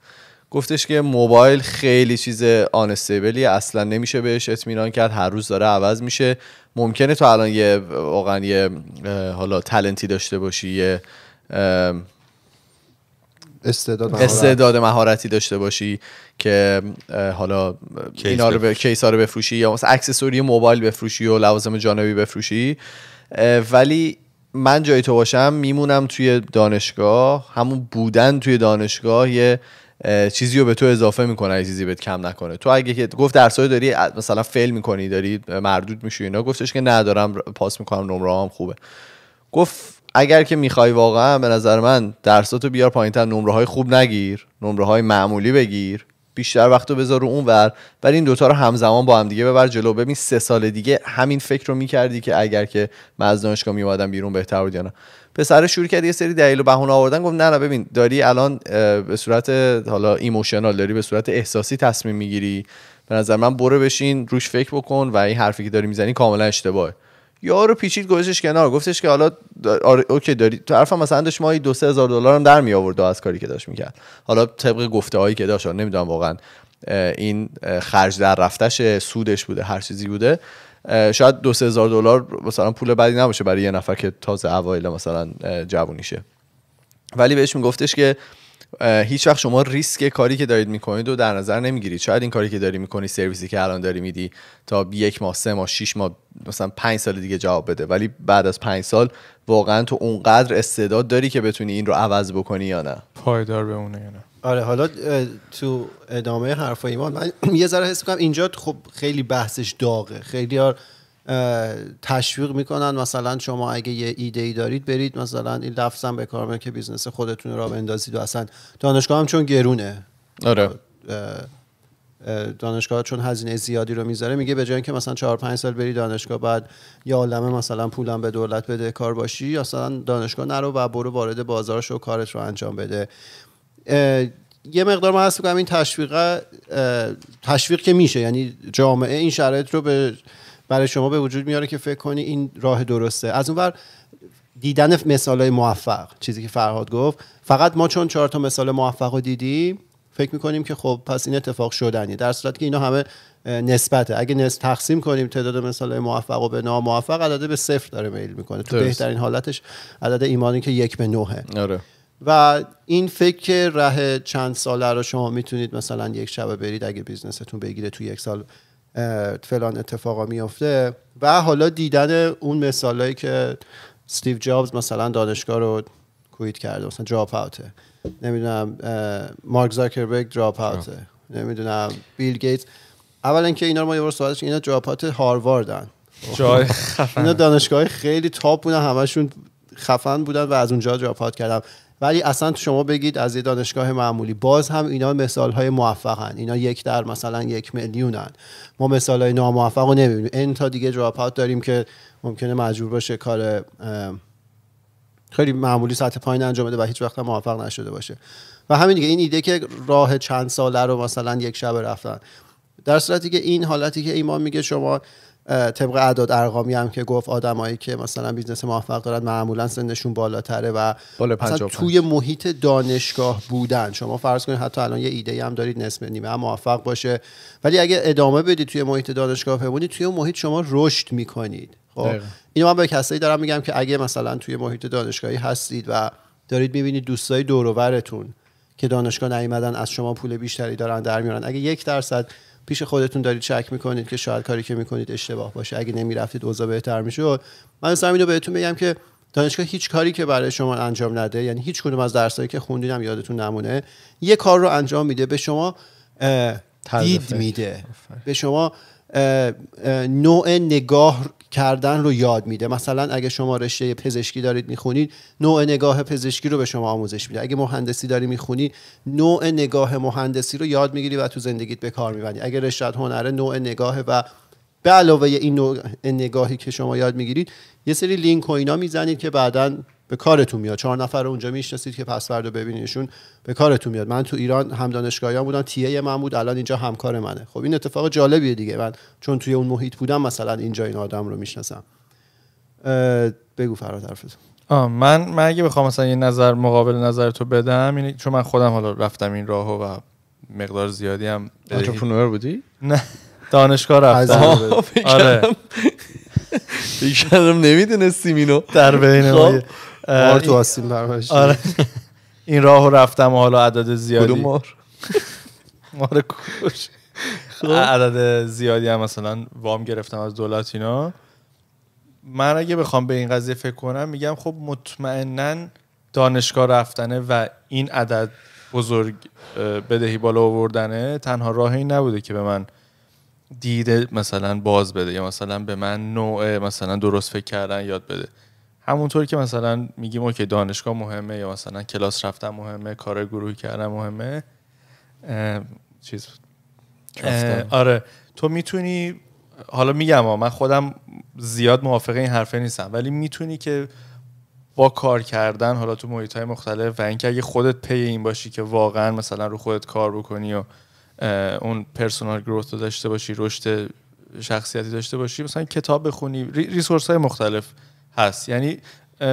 گفتش که موبایل خیلی چیز آنستیبلی اصلا نمیشه بهش اطمینان کرد هر روز داره عوض میشه ممکنه تو الان یه واقعا یه حالا تلنتی داشته باشی یه استعداد استعداد مهارتی داشته باشی که حالا اینا رو کیس ها رو بفروشی یا مثلا اکسسوری موبایل بفروشی و لوازم جانبی بفروشی ولی من جای تو باشم میمونم توی دانشگاه همون بودن توی دانشگاه یه چیزی رو به تو اضافه میکنه اگه چیزی بهت کم نکنه تو اگه که گفت درسای داری مثلا فیل میکنی داری مردود میشی اینا گفتش که ندارم پاس میکنم نمره هم خوبه گفت اگر که میخوای واقعا به نظر من درساتو بیار تر نمره های خوب نگیر نمره های معمولی بگیر بیشتر وقتو بذار رو اون ور ولی این دوتا رو همزمان با هم دیگه ببر جلو ببین سه سال دیگه همین فکر رو میکردی که اگر که من از دانشگاه میومدم بیرون بهتر بود یا نه به سر شروع کرد یه سری دلیل و بهونه آوردن گفت نه نه ببین داری الان به صورت حالا ایموشنال داری به صورت احساسی تصمیم میگیری به نظر من برو بشین روش فکر بکن و این حرفی که داری میزنی کاملا اشتباهه یارو پیچید گذاشتش کنار گفتش که حالا آره اوکی داری تو حرفم مثلا داشت ماهی دو سه هزار دلار هم در می آورد از کاری که داشت میکرد حالا طبق گفته هایی که داشت نمیدونم واقعا این خرج در رفتش سودش بوده هر چیزی بوده شاید دو سه هزار دلار مثلا پول بدی نباشه برای یه نفر که تازه اوایل مثلا جوونیشه ولی بهش میگفتش که هیچ وقت شما ریسک کاری که دارید میکنید رو در نظر نمیگیرید شاید این کاری که داری میکنی سرویسی که الان داری میدی تا یک ماه سه ماه شیش ماه مثلا پنج سال دیگه جواب بده ولی بعد از پنج سال واقعا تو اونقدر استعداد داری که بتونی این رو عوض بکنی یا نه پایدار بمونه یا نه آره حالا تو ادامه حرف ایمان من *clears throat* یه ذره حس میکنم اینجا خب خیلی بحثش داغه خیلی تشویق میکنن مثلا شما اگه یه ایده ای دارید برید مثلا این لفظم به کار که بیزنس خودتون رو بندازید و اصلا دانشگاه هم چون گرونه آره دانشگاه چون هزینه زیادی رو میذاره میگه به جای اینکه مثلا 4 پنج سال بری دانشگاه بعد یا عالمه مثلا پولم به دولت بده کار باشی یا مثلا دانشگاه نرو و برو وارد بازارش و کارت رو انجام بده یه مقدار من هست میکنم این تشویق تشویق که میشه یعنی جامعه این شرایط رو به برای شما به وجود میاره که فکر کنی این راه درسته از اونور دیدن مثال های موفق چیزی که فرهاد گفت فقط ما چون چهار تا مثال موفق رو دیدیم فکر میکنیم که خب پس این اتفاق شدنی در صورتی که اینا همه نسبته اگه نس تقسیم کنیم تعداد مثال موفق و به ناموفق عدد به صفر داره میل میکنه تو بهترین حالتش عدد ایمانی که یک به نهه آره. و این فکر ره چند ساله رو شما میتونید مثلا یک شبه برید اگه بیزنستون بگیره تو یک سال فلان اتفاقا میفته و حالا دیدن اون مثالهایی که استیو جابز مثلا دانشگاه رو کویت کرده مثلا دراپ نمیدونم مارک زاکربرگ دراپ اوته نمیدونم بیل گیتس اولا که اینا رو ما یه بار صحبتش اینا دراپ هارواردن جای اینا دانشگاه خیلی تاپ بودن همشون خفن بودن و از اونجا دراپ کردم ولی اصلا شما بگید از یه دانشگاه معمولی باز هم اینا مثال های موفقن اینا یک در مثلا یک میلیونن ما مثال های ناموفق رو نمیبینیم این تا دیگه دراپ داریم که ممکنه مجبور باشه کار خیلی معمولی سطح پایین انجام بده و هیچ وقت موفق نشده باشه و همین دیگه این ایده که راه چند ساله رو مثلا یک شب رفتن در صورتی که این حالتی که ایمان میگه شما طبق اعداد ارقامی هم که گفت آدمایی که مثلا بیزنس موفق دارن معمولا سنشون بالاتره و بالا مثلا توی محیط دانشگاه بودن شما فرض کنید حتی الان یه ایده هم دارید نصف نیمه هم موفق باشه ولی اگه ادامه بدید توی محیط دانشگاه بمونید توی اون محیط شما رشد میکنید خب اینو من به کسایی دارم میگم که اگه مثلا توی محیط دانشگاهی هستید و دارید میبینید دوستای دور که دانشگاه نیومدن از شما پول بیشتری دارن در اگه یک درصد پیش خودتون دارید شک میکنید که شاید کاری که میکنید اشتباه باشه اگه نمیرفتید اوضاع بهتر میشد من اصلا اینو بهتون بگم که دانشگاه هیچ کاری که برای شما انجام نده یعنی هیچ کدوم از درسایی که خوندینم یادتون نمونه یه کار رو انجام میده به شما دید میده به شما نوع نگاه کردن رو یاد میده مثلا اگه شما رشته پزشکی دارید میخونید نوع نگاه پزشکی رو به شما آموزش میده اگه مهندسی داری میخونی نوع نگاه مهندسی رو یاد میگیری و تو زندگیت به کار میبری اگه رشته هنره نوع نگاه و به علاوه این نوع نگاهی که شما یاد میگیرید یه سری لینک و اینا میزنید که بعدا به کارتون میاد چهار نفر رو اونجا میشناسید که پس رو ببینیشون به کارتون میاد من تو ایران هم دانشگاهیام بودن تیه من بود الان اینجا همکار منه خب این اتفاق جالبیه دیگه من چون توی اون محیط بودم مثلا اینجا این آدم رو میشناسم بگو فراد آه من من اگه بخوام مثلا یه نظر مقابل نظر تو بدم اینه یعنی چون من خودم حالا رفتم این راهو و مقدار زیادی هم انترپرنور بودی نه دانشگاه رفتم آره بیشترم نمیدونستیم اینو در بین مار تو آستین پرورش آره *laughs* این راه رفتم و حالا عدد زیادی کدوم مار *laughs* مار خب. عدد زیادی هم مثلا وام گرفتم از دولت اینا من اگه بخوام به این قضیه فکر کنم میگم خب مطمئنا دانشگاه رفتنه و این عدد بزرگ بدهی بالا آوردنه تنها راه این نبوده که به من دیده مثلا باز بده یا مثلا به من نوع مثلا درست فکر کردن یاد بده همونطور که مثلا میگیم که دانشگاه مهمه یا مثلا کلاس رفتن مهمه کار گروهی کردن مهمه چیز آره تو میتونی حالا میگم من خودم زیاد موافق این حرفه نیستم ولی میتونی که با کار کردن حالا تو محیط های مختلف و اینکه اگه خودت پی این باشی که واقعا مثلا رو خودت کار بکنی و اون پرسونال گروث رو داشته باشی رشد شخصیتی داشته باشی مثلا کتاب بخونی ریسورس های مختلف هست یعنی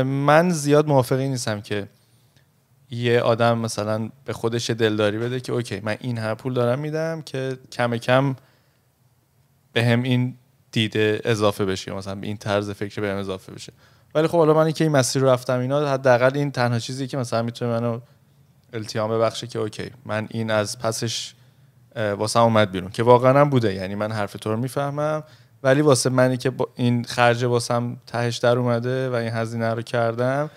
من زیاد موافقی نیستم که یه آدم مثلا به خودش دلداری بده که اوکی من این هر پول دارم میدم که کم کم به هم این دیده اضافه بشه مثلا به این طرز فکر به هم اضافه بشه ولی خب حالا من که این مسیر رو رفتم اینا حداقل این تنها چیزی که مثلا میتونه منو التیام ببخشه که اوکی من این از پسش واسه اومد بیرون که واقعا هم بوده یعنی من حرف تو رو میفهمم ولی واسه منی که با این خرج واسم تهش در اومده و این هزینه رو کردم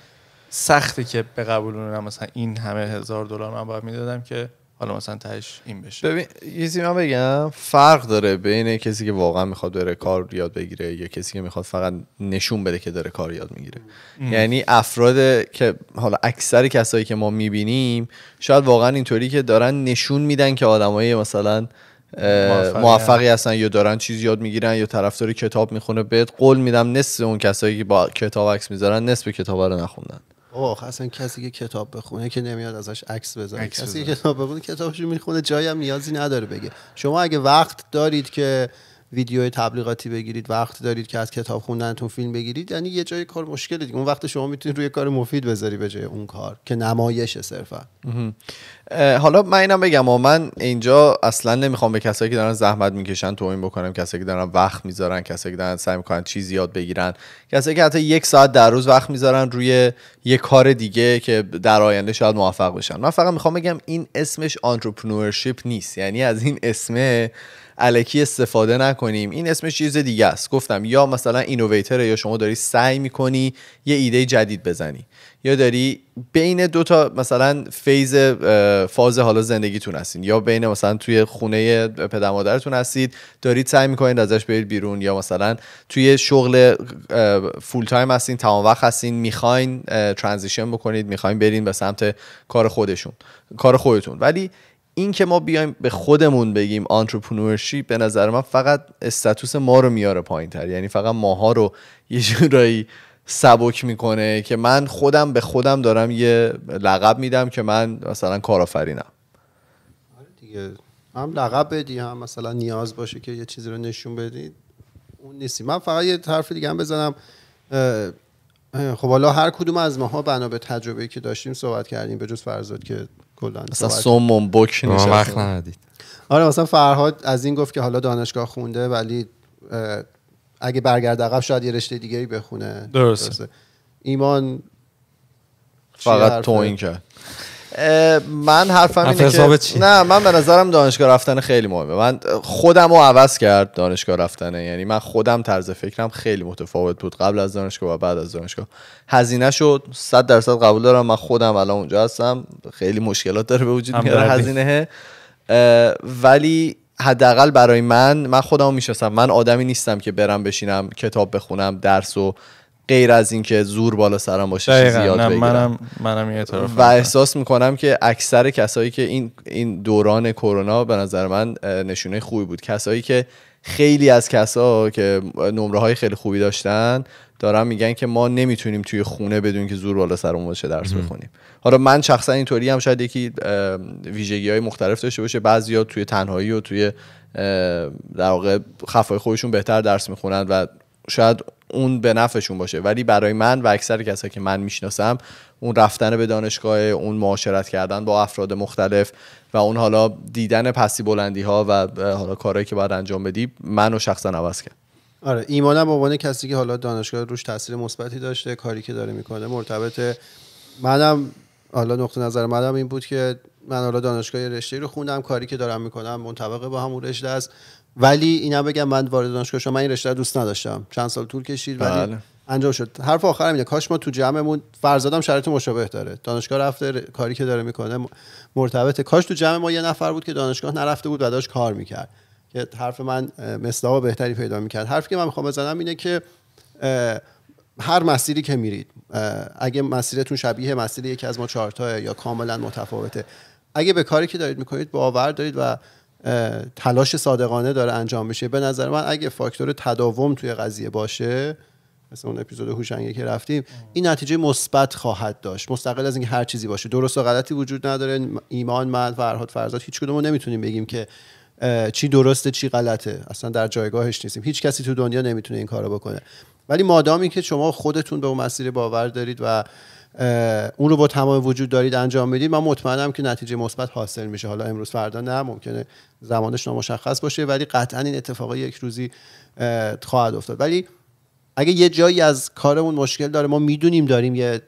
سخته که به قبولونم مثلا این همه هزار دلار من باید میدادم که حالا مثلا تهش این بشه ببین یه چیزی من بگم فرق داره بین کسی که واقعا میخواد بره کار یاد بگیره یا کسی که میخواد فقط نشون بده که داره کار یاد میگیره یعنی افراد که حالا اکثر کسایی که ما میبینیم شاید واقعا اینطوری که دارن نشون میدن که آدمای مثلا موفقی هستن یا دارن چیز یاد میگیرن یا طرفدار کتاب میخونه بهت قول میدم نصف اون کسایی که با کتاب عکس میذارن نصف کتاب رو نخوندن اوه اصلا کسی که کتاب بخونه که نمیاد ازش عکس بذاره کسی که کتاب بخونه کتابشو میخونه جایی هم نیازی نداره بگه شما اگه وقت دارید که ویدیو تبلیغاتی بگیرید وقتی دارید که از کتاب خوندنتون فیلم بگیرید یعنی یه جای کار مشکل دیگه اون وقت شما میتونید روی کار مفید بذاری به جای اون کار که نمایش صرفا حالا من اینم بگم و من اینجا اصلا نمیخوام به کسایی که دارن زحمت میکشن توهین بکنم کسایی که دارن وقت میذارن کسایی که دارن سعی میکنن چیزی یاد بگیرن کسایی که حتی یک ساعت در روز وقت میذارن روی یه کار دیگه که در آینده شاید موفق بشن من فقط میخوام بگم این اسمش آنترپرنورشیپ نیست یعنی از این اسمه الکی استفاده نکنیم این اسمش چیز دیگه است گفتم یا مثلا اینوویتره یا شما داری سعی میکنی یه ایده جدید بزنی یا داری بین دو تا مثلا فیز فاز حالا زندگیتون هستین یا بین مثلا توی خونه پدرمادرتون هستید دارید سعی میکنید ازش برید بیرون یا مثلا توی شغل فول تایم هستین تمام وقت هستین میخواین ترانزیشن بکنید میخواین برین به سمت کار خودشون کار خودتون ولی این که ما بیایم به خودمون بگیم آنترپرنورشیپ به نظر من فقط استاتوس ما رو میاره پایین تر یعنی فقط ماها رو یه جورایی سبک میکنه که من خودم به خودم دارم یه لقب میدم که من مثلا کارآفرینم آره دیگه هم لقب بدی هم مثلا نیاز باشه که یه چیزی رو نشون بدید اون نیستی من فقط یه طرف دیگه هم بزنم خب حالا هر کدوم از ماها بنا به تجربه که داشتیم صحبت کردیم به جز فرزاد که کلا مثلا سومون آره مثلا فرهاد از این گفت که حالا دانشگاه خونده ولی اگه برگرد عقب شاید یه رشته دیگه بخونه درسته, ایمان فقط تو این کرد من حرفم اینه که نه من به نظرم دانشگاه رفتن خیلی مهمه من خودم رو عوض کرد دانشگاه رفتن یعنی من خودم طرز فکرم خیلی متفاوت بود قبل از دانشگاه و بعد از دانشگاه هزینه شد 100 درصد قبول دارم من خودم الان اونجا هستم خیلی مشکلات داره به وجود میاره هزینه ولی حداقل برای من من خودم میشستم من آدمی نیستم که برم بشینم کتاب بخونم درس و غیر از اینکه زور بالا سرم باشه چیزی یاد بگیرم منم منم و احساس میکنم که اکثر کسایی که این این دوران کرونا به نظر من نشونه خوبی بود کسایی که خیلی از کسا که نمره های خیلی خوبی داشتن دارن میگن که ما نمیتونیم توی خونه بدون که زور بالا سرمون باشه درس بخونیم حالا من شخصا اینطوری هم شاید یکی ویژگی های مختلف داشته باشه بعضیا توی تنهایی و توی در واقع خفای خودشون بهتر درس میخونن و شاید اون به نفعشون باشه ولی برای من و اکثر کسایی که من میشناسم اون رفتن به دانشگاه اون معاشرت کردن با افراد مختلف و اون حالا دیدن پسی بلندی ها و حالا کارهایی که باید انجام بدی منو شخصا عوض کرد آره ایمانم به عنوان کسی که حالا دانشگاه روش تاثیر مثبتی داشته کاری که داره میکنه مرتبط منم حالا نقطه نظر منم این بود که من حالا دانشگاه رشته رو خوندم کاری که دارم میکنم منطبقه با همون رشته است ولی اینا بگم من وارد دانشگاه شما من این رشته دوست نداشتم چند سال طول کشید ولی بله. انجام شد حرف آخرم اینه کاش ما تو جمعمون فرزادم شرایط مشابه داره دانشگاه رفته کاری که داره میکنه مرتبطه کاش تو جمع ما یه نفر بود که دانشگاه نرفته بود و داشت کار میکرد که حرف من مصداق بهتری پیدا میکرد حرفی که من میخوام بزنم اینه که هر مسیری که میرید اگه مسیرتون شبیه مسیر یکی از ما چهارتاه یا کاملا متفاوته اگه به کاری که دارید میکنید باور دارید و تلاش صادقانه داره انجام میشه به نظر من اگه فاکتور تداوم توی قضیه باشه مثل اون اپیزود هوشنگی که رفتیم این نتیجه مثبت خواهد داشت مستقل از اینکه هر چیزی باشه درست و غلطی وجود نداره ایمان من فرهاد فرزاد هیچ کدومو نمیتونیم بگیم که چی درسته چی غلطه اصلا در جایگاهش نیستیم هیچ کسی تو دنیا نمیتونه این کارو بکنه ولی مادامی که شما خودتون به اون مسیر باور دارید و اون رو با تمام وجود دارید انجام میدید من مطمئنم که نتیجه مثبت حاصل میشه حالا امروز فردا نه ممکنه زمانش نامشخص باشه ولی قطعا این اتفاق یک روزی خواهد افتاد ولی اگه یه جایی از کارمون مشکل داره ما میدونیم داریم یه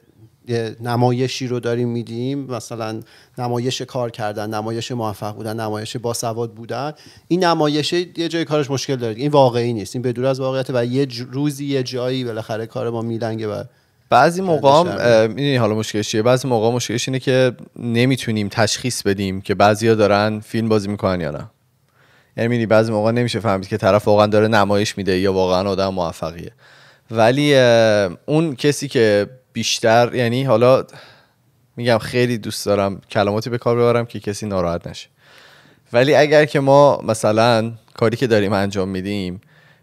یه نمایشی رو داریم میدیم مثلا نمایش کار کردن نمایش موفق بودن نمایش باسواد بودن این نمایش یه جای کارش مشکل داره این واقعی نیست این به دور از واقعیت و یه روزی یه جایی بالاخره کار ما میلنگه و بعضی موقع این حالا مشکلش چیه بعضی موقع مشکلش اینه که نمیتونیم تشخیص بدیم که بعضیا دارن فیلم بازی میکنن یا نه یعنی بعضی موقع نمیشه فهمید که طرف واقعا داره نمایش میده یا واقعا آدم موفقیه ولی اون کسی که بیشتر یعنی حالا میگم خیلی دوست دارم کلماتی به کار ببرم که کسی ناراحت نشه ولی اگر که ما مثلا کاری که داریم انجام میدیم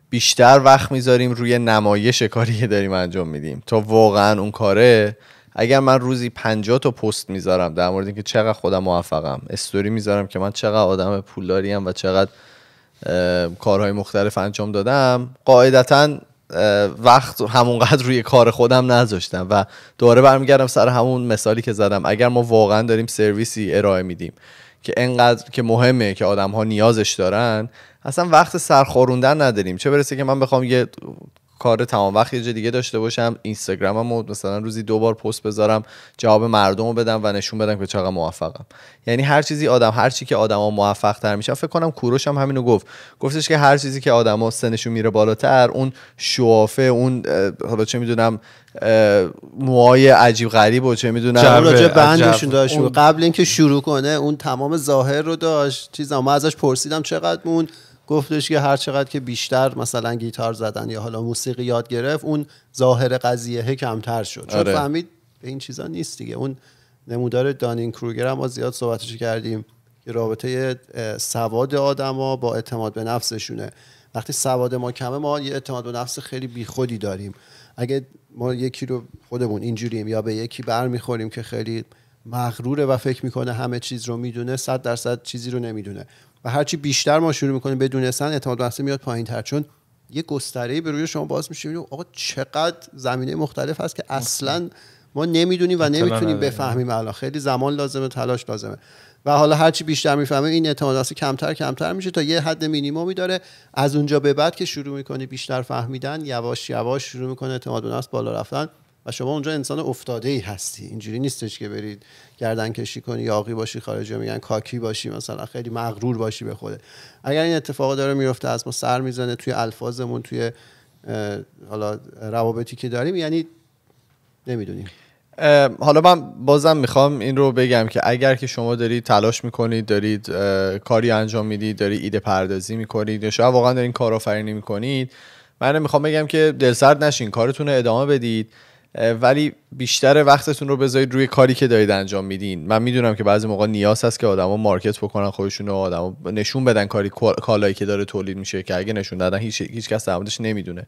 بیشتر وقت میذاریم روی نمایش کاری که داریم انجام میدیم تا واقعا اون کاره اگر من روزی 50 تا پست میذارم در مورد اینکه چقدر خودم موفقم استوری میذارم که من چقدر آدم پولداریم و چقدر کارهای مختلف انجام دادم قاعدتا وقت همونقدر روی کار خودم نذاشتم و دوباره برمیگردم سر همون مثالی که زدم اگر ما واقعا داریم سرویسی ارائه میدیم که انقدر که مهمه که آدم ها نیازش دارن اصلا وقت سرخوروندن نداریم چه برسه که من بخوام یه کار تمام وقت یه دیگه داشته باشم رو مثلا روزی دو بار پست بذارم جواب مردم رو بدم و نشون بدم که چقدر موفقم یعنی هر چیزی آدم هر چی که آدما موفق تر میشن فکر کنم کوروش هم همینو گفت گفتش که هر چیزی که آدما سنشون میره بالاتر اون شوافه اون حالا چه میدونم موهای عجیب غریب و چه میدونم راجع بندشون داشت قبل اینکه شروع کنه اون تمام ظاهر رو داشت چیزا ما ازش پرسیدم چقدر مون گفتش که هر چقدر که بیشتر مثلا گیتار زدن یا حالا موسیقی یاد گرفت اون ظاهر قضیه کمتر شد چون آره. فهمید به این چیزا نیست دیگه اون نمودار دانین کروگر ما زیاد صحبتش کردیم که رابطه سواد آدما با اعتماد به نفسشونه وقتی سواد ما کمه ما یه اعتماد به نفس خیلی بیخودی داریم اگه ما یکی رو خودمون اینجوریم یا به یکی برمیخوریم که خیلی مغروره و فکر میکنه همه چیز رو میدونه صد درصد چیزی رو نمیدونه و هرچی بیشتر ما شروع میکنیم بدونستن اعتماد بحثه میاد پایین تر چون یه گستره به روی شما باز میشه آقا چقدر زمینه مختلف هست که اصلا ما نمیدونیم و نمیتونیم بفهمیم الان خیلی زمان لازمه تلاش لازمه و حالا هرچی بیشتر میفهمه این اعتماد کمتر کمتر میشه تا یه حد مینیمومی داره از اونجا به بعد که شروع میکنی بیشتر فهمیدن یواش یواش شروع میکنه اعتماد بالا رفتن شما اونجا انسان افتاده ای هستی اینجوری نیستش که برید گردن کشی کنی یاقی باشی خارجی میگن کاکی باشی مثلا خیلی مغرور باشی به خوده اگر این اتفاق داره میفته از ما سر میزنه توی الفاظمون توی حالا روابطی که داریم یعنی نمیدونیم حالا من بازم میخوام این رو بگم که اگر که شما دارید تلاش میکنید دارید کاری انجام میدید دارید ایده پردازی میکنید یا شاید واقعا دارین کارآفرینی میکنید من میخوام بگم که دلسرد نشین کارتون رو ادامه بدید ولی بیشتر وقتتون رو بذارید روی کاری که دارید انجام میدین من میدونم که بعضی موقع نیاز هست که آدما مارکت بکنن خودشون رو آدما نشون بدن کاری کالایی که داره تولید میشه که اگه نشون دادن هیچ هیچ کس نمیدونه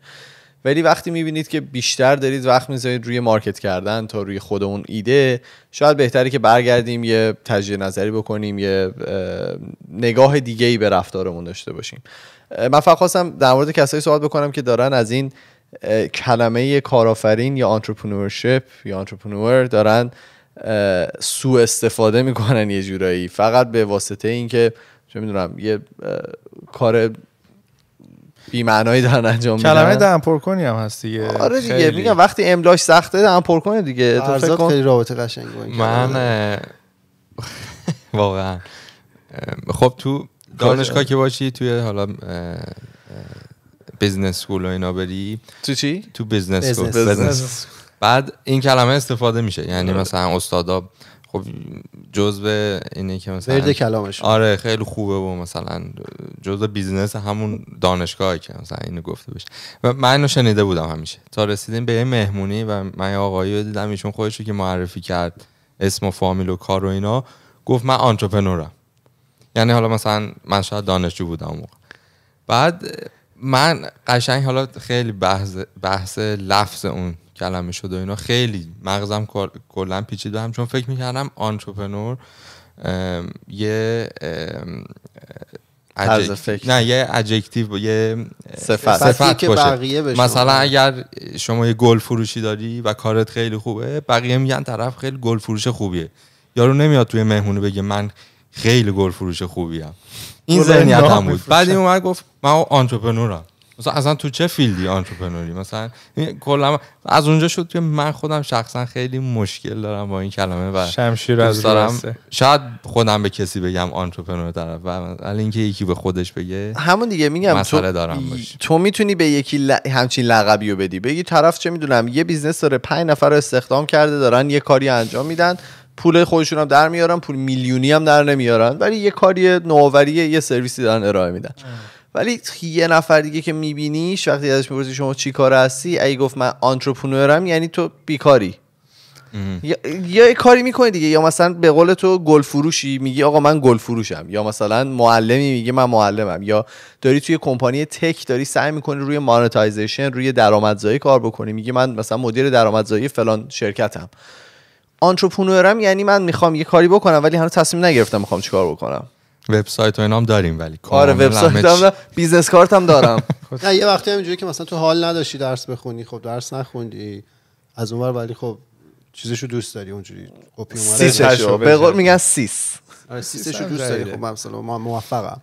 ولی وقتی میبینید که بیشتر دارید وقت میذارید روی مارکت کردن تا روی خود اون ایده شاید بهتره که برگردیم یه تجزیه نظری بکنیم یه نگاه دیگه به رفتارمون داشته باشیم من فقط خواستم در مورد کسایی صحبت بکنم که دارن از این کلمه کارآفرین یا انترپرنورشپ یا آنترپرنور دارن سوء استفاده میکنن یه جورایی فقط به واسطه اینکه چه میدونم یه کار بی دارن انجام میدن کلمه دمپر کنی هم هست دیگه آره دیگه میگم وقتی املاش سخته دمپر کنی دیگه تو فکر کن خیلی رابطه قشنگی من *laughs* واقعا خب تو دانشگاه که باشی توی حالا بزنس سکول و اینا بری تو چی تو بزنس بعد این کلمه استفاده میشه یعنی آره. مثلا استادا خب جزء اینه که مثلا کلامش آره خیلی خوبه و مثلا جزء بیزنس همون دانشگاهی که مثلا اینو گفته بشه و من اینو شنیده بودم همیشه تا رسیدیم به یه مهمونی و من یه آقایی رو دیدم ایشون خودش رو که معرفی کرد اسم و فامیل و کار و اینا گفت من آنترپرنورم یعنی حالا مثلا من شاید دانشجو بودم موقع بعد من قشنگ حالا خیلی بحث, بحث لفظ اون کلمه شد و اینا خیلی مغزم کلا پیچید هم چون فکر میکردم آنترپرنور یه نه یه اجکتیو یه صفت, صفت باشه مثلا اگر شما یه گل فروشی داری و کارت خیلی خوبه بقیه میگن طرف خیلی گل فروش خوبیه یارو نمیاد توی مهمونه بگه من خیلی گل فروش خوبیم این ذهنیت هم بود بعد این اومد گفت من آنترپرنورم مثلا اصلا تو چه فیلدی آنترپرنوری مثلا کلا از اونجا شد که من خودم شخصا خیلی مشکل دارم با این کلمه و شمشیر از دارم شاید خودم به کسی بگم آنترپرنور طرف ولی اینکه یکی به خودش بگه همون دیگه میگم تو دارم باشه. تو میتونی به یکی همچین لقبی رو بدی بگی طرف چه میدونم یه بیزنس داره 5 نفر رو استخدام کرده دارن یه کاری انجام میدن پول خودشون هم در میارن پول میلیونی هم در نمیارن ولی یه کاری نوآوری یه سرویسی دارن ارائه میدن ولی یه نفر دیگه که میبینیش وقتی ازش میپرسی شما چی کار هستی اگه گفت من آنترپرنورم یعنی تو بیکاری یا, یه کاری میکنی دیگه یا مثلا به قول تو گل فروشی میگی آقا من گل فروشم یا مثلا معلمی میگه من معلمم یا داری توی کمپانی تک داری سعی میکنی روی مانتایزیشن روی درآمدزایی کار بکنی میگی من مثلا مدیر درآمدزایی فلان شرکتم آنترپرنورم یعنی من میخوام یه کاری بکنم ولی هنوز تصمیم نگرفتم میخوام چیکار بکنم وبسایت و اینام داریم ولی آره وبسایت هم بیزنس کارت هم دارم *laughs* خب. نه یه وقتی همینجوری که مثلا تو حال نداشتی درس بخونی خب درس نخوندی از اونور ولی خب چیزشو دوست داری اونجوری کپی خب به قول میگن سیس آره سیسشو دوست داری خب مثلا من موفقم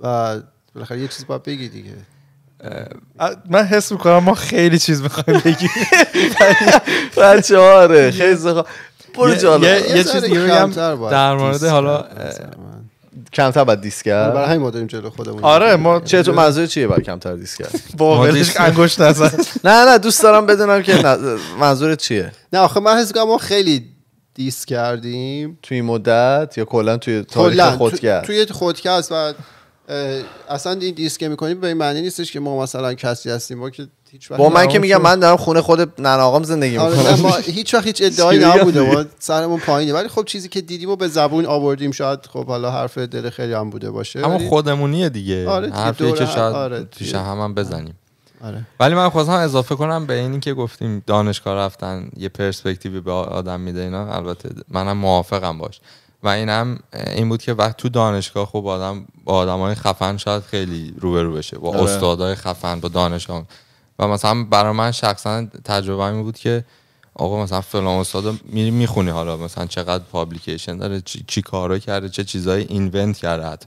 و بالاخره یه چیز باید بگی دیگه من حس میکنم ما خیلی چیز میخوایم بگیم *laughs* بچه آره خیلی برو جالب یه چیز دیگه بگم در مورد حالا کمتر باید دیس کرد آره، برای همین ما داریم جلو خودمون آره ما چه تو منظور چیه باید کمتر دیس کرد *laughs* واقعش انگشت نزن *laughs* نه نه دوست دارم بدونم که منظور چیه نه آخه من حس ما خیلی دیس کردیم توی مدت یا کلا توی تاریخ خودکست توی خودکست و اصلا این دیسک که میکنیم به این معنی نیستش که ما مثلا کسی هستیم ما که هیچ وقت با من که میگم من دارم خونه خود نناقام زندگی آره، میکنم هیچ وقت هیچ ادعایی نبوده ما سرمون پایینه ولی خب چیزی که دیدیم و به زبون آوردیم شاید خب حالا حرف دل خیلی هم بوده باشه اما خودمونیه دیگه آره حرفی که شاید آره، پیش هم, هم بزنیم آره. ولی من خواستم اضافه کنم به اینی که گفتیم دانشگاه رفتن یه پرسپکتیوی به آدم میده اینا البته منم موافقم باش و اینم این بود که وقت تو دانشگاه خب آدم با های خفن شاید خیلی روبرو بشه با آره. استادای خفن با دانشگاه و مثلا برای من شخصا تجربه این بود که آقا مثلا فلان استاد میری میخونی حالا مثلا چقدر پابلیکیشن داره چی, چی کارا کرده چه چیزایی اینونت کرده حتی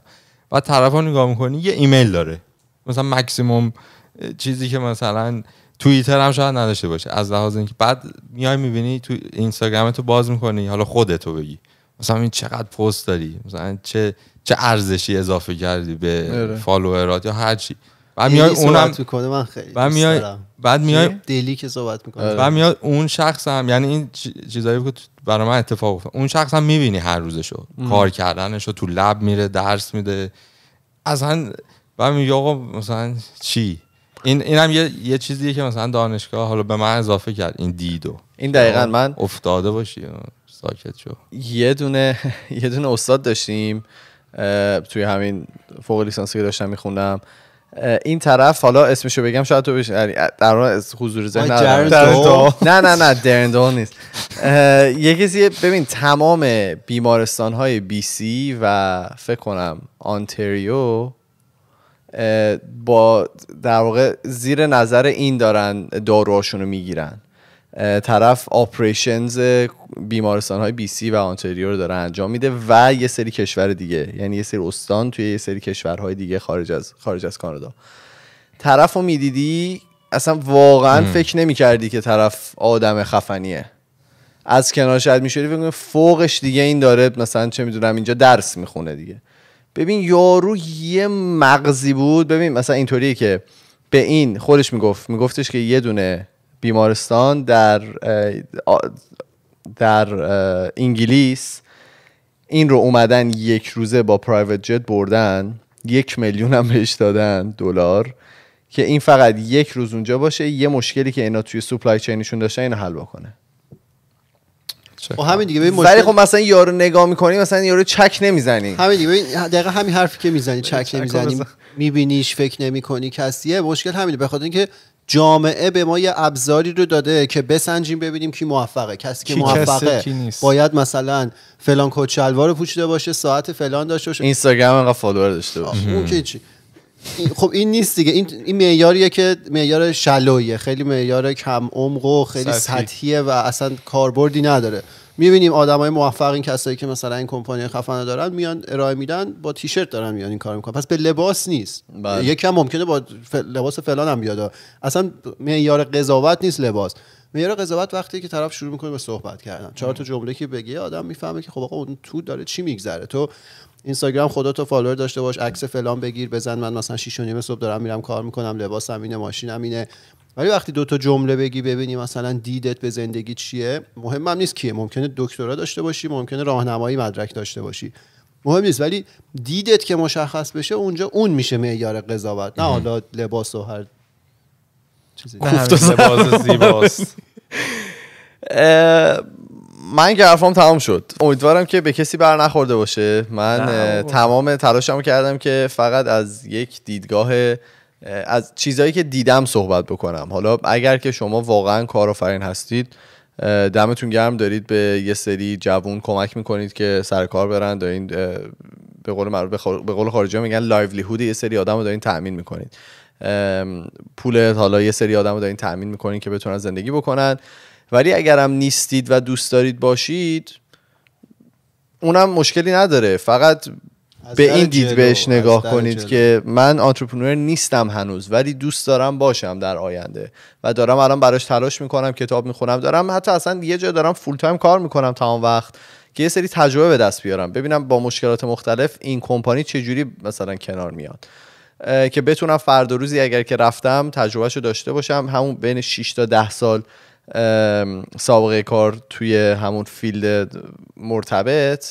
و طرف نگاه میکنی یه ایمیل داره مثلا مکسیموم چیزی که مثلا توییتر هم شاید نداشته باشه از لحاظ اینکه بعد میای میبینی تو اینستاگرام تو باز میکنی حالا خودتو بگی مثلا این چقدر پست داری مثلا چه چه ارزشی اضافه کردی به آره. فالوورات یا هر چی بعد میای اونم کنه من خیلی بعد میای بعد میای دلی که صحبت میکنه بعد آره. اون شخص هم یعنی این چیزایی که برای من اتفاق افتاد اون شخص هم میبینی هر روزشو کار کردنشو تو لب میره درس میده اصلا بعد میگه آقا مثلا چی این اینم یه یه چیزیه که مثلا دانشگاه حالا به من اضافه کرد این دیدو این دقیقا من افتاده باشی ساکت شو یه دونه *laughs* یه دونه استاد داشتیم توی همین فوق لیسانسی که داشتم میخوندم این طرف حالا اسمشو بگم شاید تو بشه یعنی، در حضور زن *laughs* نه نه نه درندو نیست یه کسی ببین تمام بیمارستان های بی سی و فکر کنم آنتریو با در واقع زیر نظر این دارن داروهاشون رو میگیرن طرف آپریشنز بیمارستان های بی سی و آنتریور رو داره انجام میده و یه سری کشور دیگه یعنی یه سری استان توی یه سری کشورهای دیگه خارج از خارج از کانادا طرف رو میدیدی اصلا واقعا فکر نمی کردی که طرف آدم خفنیه از کنار شاید میشدی فکر فوقش دیگه این داره مثلا چه میدونم اینجا درس میخونه دیگه ببین یارو یه مغزی بود ببین مثلا اینطوریه که به این خودش میگفت میگفتش که یه دونه بیمارستان در در انگلیس این رو اومدن یک روزه با پرایوت جت بردن یک میلیون هم بهش دادن دلار که این فقط یک روز اونجا باشه یه مشکلی که اینا توی سوپلای چینشون داشتن اینو حل بکنه و خب همین دیگه ببین مشکل... خب مثلا یارو نگاه میکنی مثلا یارو چک نمیزنی همین دیگه دقیقا همین حرفی که میزنی چک نمیزنی میبینیش فکر نمیکنی کسیه مشکل همینه بخاطر اینکه جامعه به ما یه ابزاری رو داده که بسنجیم ببینیم کی موفقه کسی که موفقه باید مثلا فلان کچلوار رو پوشیده باشه ساعت فلان داشته باشه اینستاگرام انقدر فالوور داشته باشه اون که چی خب این نیست دیگه این این معیاریه که معیار شلویه خیلی معیار کم عمق و خیلی سطحیه و اصلا کاربردی نداره میبینیم های موفق این کسایی که مثلا این کمپانی خفنه دارن میان ارائه میدن با تیشرت دارن میان این کار میکنن پس به لباس نیست بله. یکم ممکنه با لباس فلان هم بیاد اصلا معیار قضاوت نیست لباس معیار قضاوت وقتی که طرف شروع میکنه به صحبت کردن چهار تا جمله که بگی آدم میفهمه که خب آقا اون تو داره چی میگذره تو اینستاگرام خدا تو فالوور داشته باش عکس فلان بگیر بزن من مثلا 6 صبح دارم میرم کار میکنم لباسم اینه ماشینم اینه ولی وقتی دو تا جمله بگی ببینی مثلا دیدت به زندگی چیه مهم هم نیست کیه ممکنه دکترا داشته باشی ممکنه راهنمایی مدرک داشته باشی مهم نیست ولی دیدت که مشخص بشه اونجا اون میشه معیار قضاوت نه حالا لباس و هر چیزی خب، لباس من که تمام شد امیدوارم که به کسی بر نخورده باشه من تمام تلاشم کردم که فقط از یک دیدگاه از چیزهایی که دیدم صحبت بکنم حالا اگر که شما واقعا کارآفرین هستید دمتون گرم دارید به یه سری جوون کمک میکنید که سر کار برن دارین به قول به قول خارجی میگن لایولیهود یه سری آدم رو دارین تامین میکنید پول حالا یه سری آدم دارین تامین میکنید که بتونن زندگی بکنن ولی اگر هم نیستید و دوست دارید باشید اونم مشکلی نداره فقط به این دید بهش نگاه کنید که من آنترپرنور نیستم هنوز ولی دوست دارم باشم در آینده و دارم الان براش تلاش میکنم کتاب میخونم دارم حتی اصلا یه جا دارم فول تایم کار میکنم تمام وقت که یه سری تجربه به دست بیارم ببینم با مشکلات مختلف این کمپانی چجوری مثلا کنار میاد که بتونم فردا روزی اگر که رفتم تجربهشو داشته باشم همون بین 6 تا 10 سال سابقه کار توی همون فیلد مرتبط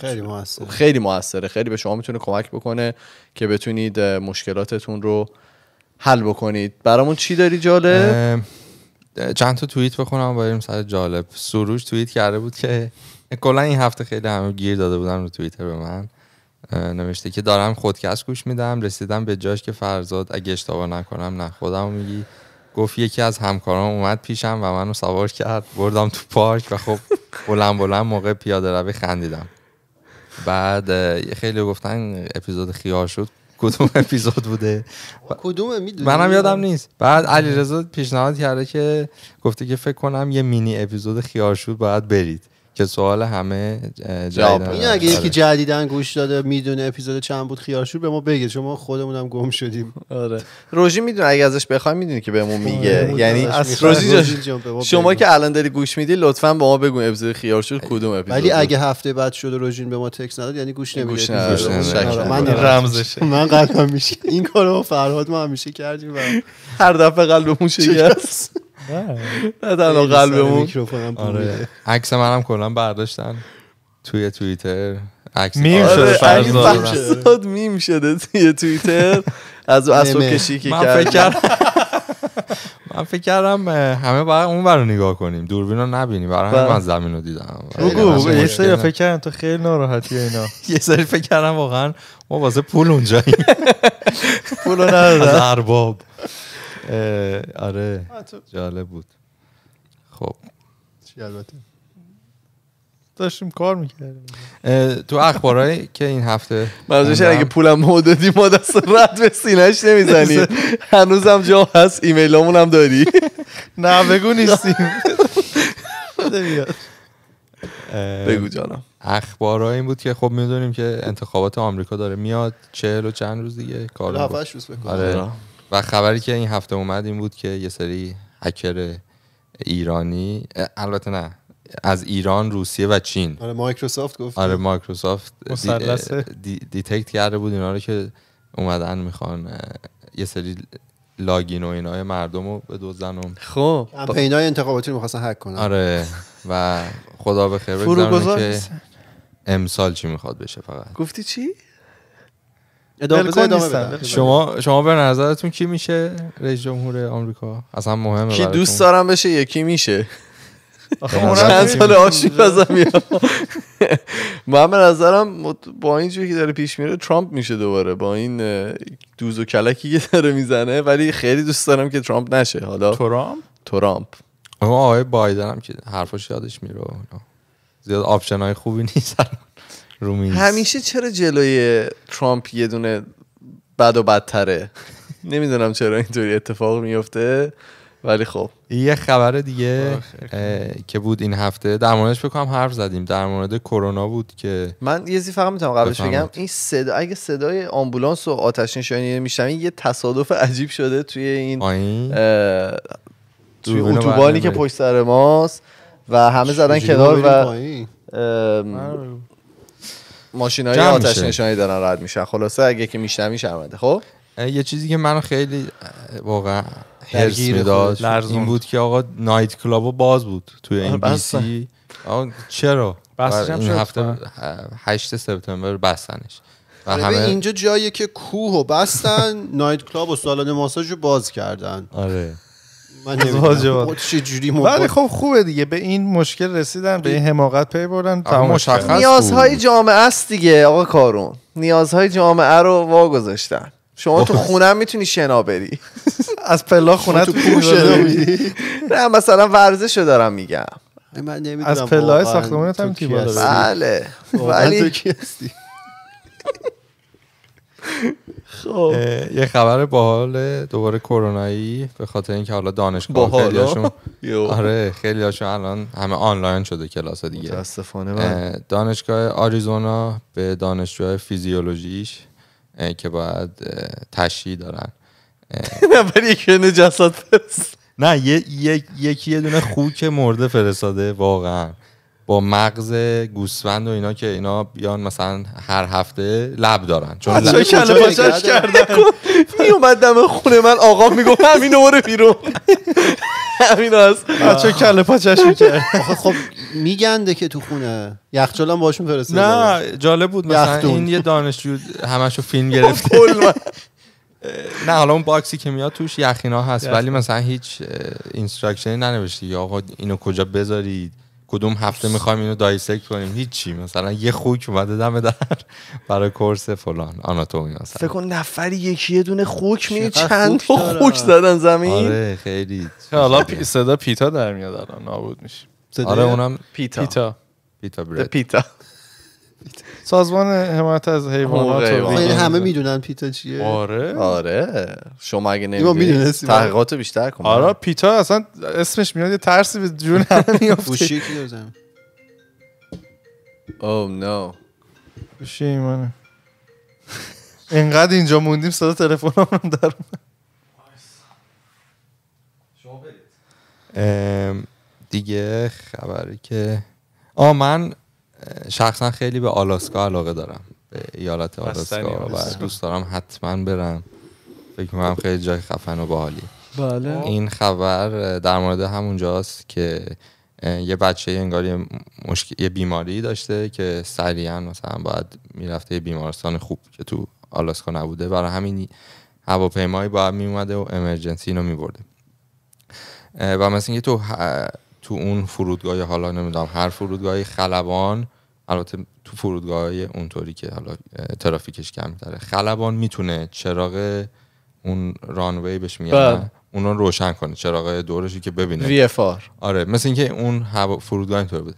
خیلی موثره خیلی موثره خیلی به شما میتونه کمک بکنه که بتونید مشکلاتتون رو حل بکنید برامون چی داری جالب چند تا توییت بخونم بریم سر جالب سروش توییت کرده بود که کلا این هفته خیلی همه گیر داده بودن رو توییتر به من نوشته که دارم خودکست گوش میدم رسیدم به جاش که فرزاد اگه اشتباه نکنم نه خودم میگی گفت یکی از همکاران اومد پیشم و منو سوار کرد بردم تو پارک و خب بلند بلند موقع پیاده روی خندیدم بعد خیلی گفتن اپیزود خیار شد کدوم اپیزود بوده خب، کدوم میدونی منم یادم نیست بعد علیرضا پیشنهاد کرده که گفته که فکر کنم یه مینی اپیزود شد باید برید که سوال همه این اگه یکی آره. جدیدن گوش داده میدونه اپیزود چند بود خیارشور به ما بگه شما ما خودمونم گم شدیم آره روژی میدونه اگه ازش بخوای میدونی که بهمون میگه یعنی از شما که الان داری گوش میدی لطفا به ما بگو اپیزود خیارشور کدوم اپیزود ولی اگه هفته بعد شد روژین به ما تکس نداد یعنی گوش نمیده آره، من آره. رمزشه *laughs* من قلبم میشه این کارو فرهاد ما همیشه کردیم هر دفعه قلبمون شکست نه تنها قلبمون آره. عکس منم کلا برداشتن توی توییتر عکس میم آره، شده فرزاد *laughs* میم شده توی توییتر از اصل کشی که کرد *laughs* من فکر کردم همه باید اون برای نگاه کنیم دوربین رو نبینیم برای همین بله. من زمین رو دیدم بگو یه سری فکر کردم تو خیلی ناراحتی اینا *laughs* یه سری فکر کردم واقعا ما واسه پول اونجاییم پول رو ندادم آره جالب بود خب چی البته داشتیم کار میکردیم تو اخبارهایی که این هفته منظورش اگه پولم ما دادی ما دست رد به سینش نمیزنیم *laughs* هنوزم جا هست ایمیل هم داری *laughs* نه بگو نیستیم بگو جانم اخبارها این بود که خب میدونیم که انتخابات آمریکا داره میاد چهل و چند روز دیگه کار روز و خبری که این هفته اومد این بود که یه سری هکر ایرانی البته نه از ایران روسیه و چین آره مایکروسافت گفت آره مایکروسافت دی، دیتکت کرده بود اینا رو که اومدن میخوان یه سری لاگین و اینای مردم رو به دوزن خب کمپینای انتخاباتی رو میخواستن هک کنن آره و خدا به خیر بگذارم که امسال چی میخواد بشه فقط گفتی چی؟ شما شما به نظرتون کی میشه رئیس جمهور آمریکا اصلا مهمه که دوست دارم بشه یکی میشه خب، چند سال بازم ازم من به نظرم با این که داره پیش میره ترامپ میشه دوباره با این دوز و کلکی که داره میزنه ولی خیلی دوست دارم که ترامپ نشه حالا ترامپ ترامپ اما آقای بایدن هم که حرفاش یادش میره زیاد آپشن های خوبی نیست همیشه چرا جلوی ترامپ یه دونه بد و بدتره نمیدونم چرا اینطوری اتفاق میفته ولی خب یه خبر دیگه که بود این هفته در موردش بکنم حرف زدیم در مورد کرونا بود که من یه زی فقط میتونم قبلش بگم این صدا اگه صدای آمبولانس و آتش نشانی میشم یه تصادف عجیب شده توی این توی اتوبانی که پشت سر ماست و همه زدن کنار و ماشینای آتش نشانی دارن رد میشن خلاصه اگه که میشنوی شرمنده خب یه چیزی که منو خیلی واقعا هرس میداد این بود که آقا نایت کلاب باز بود توی آره، این بی چرا این هفته 8 آره. سپتامبر بستنش و آره، همه اینجا جایی که کوه و بستن *laughs* نایت کلاب و سالن ماساژ رو باز کردن آره من چه جوری ولی خب خوبه دیگه به این مشکل رسیدن به این حماقت پی بردن مشخص نیازهای جامعه است دیگه آقا کارون نیازهای جامعه رو وا گذاشتن شما تو خونه میتونی شنا بری *laughs* از پلا خونه تو میدی نه مثلا ورزش رو دارم میگم من از پلای ساختمانت هم کی بله ولی تو خب یه خبر باحال دوباره کرونایی به خاطر اینکه حالا دانشگاه خیلیاشون آره خیلیاشون الان همه آنلاین شده کلاس دیگه بله. دانشگاه آریزونا به دانشجوهای فیزیولوژیش که باید تشریح دارن *laughs* نه یکی نجاسات نه یکی یه دونه خوک مرده فرستاده واقعا با مغز گوسفند و اینا که اینا بیان مثلا هر هفته لب دارن چون کله پاچش کردن *laughs* می اومد دم خونه من آقا میگفت همین رو بیرون *laughs* همین است بچه کله پاچش میکرد خب میگنده که تو خونه یخچال هم باشون فرستاده نه جالب بود مثلا این یه دانشجو همشو فیلم گرفت. *laughs* نه حالا اون باکسی که میاد توش یخینا هست ولی مثلا هیچ اینستراکشنی ننوشتی آقا اینو کجا بذارید کدوم هفته میخوایم اینو دایسکت کنیم هیچی مثلا یه خوک اومده دم در برای کورس فلان آناتومی مثلا فکر کن نفری یکی یه دونه خوک می چند تا خوک زدن زمین آره خیلی حالا صدا پیتا در میاد الان نابود میشه آره اونم پیتا پیتا پیتا پیتا سازمان حمایت از حیوانات همه میدونن پیتا چیه آره آره شما اگه نمیدونید تحقیقات بیشتر کن آره پیتا اصلا اسمش میاد یه ترسی به جون همه *laughs* میفته او نو گوشی ایمانه اینقدر اینجا موندیم صدا تلفن هم در دیگه خبری که آ من شخصا خیلی به آلاسکا علاقه دارم به ایالت آلاسکا و دوست دارم حتما برم فکر میکنم خیلی جای خفن و باحالی بله. خب. این خبر در مورد همونجاست که یه بچه انگار یه, مشک... یه بیماری داشته که سریعا مثلا باید میرفته یه بیمارستان خوب که تو آلاسکا نبوده برای همین هواپیمایی باید میومده و امرجنسی اینو میبرده و مثلا اینکه تو تو اون فرودگاه حالا نمیدونم هر فرودگاهی خلبان البته تو فرودگاه اونطوری که حالا ترافیکش کم داره خلبان میتونه چراغ اون رانوی بهش میگن بله. اون رو روشن کنه چراغ دورشی که ببینه وی آره مثل اینکه اون هوا فرودگاه اینطور بوده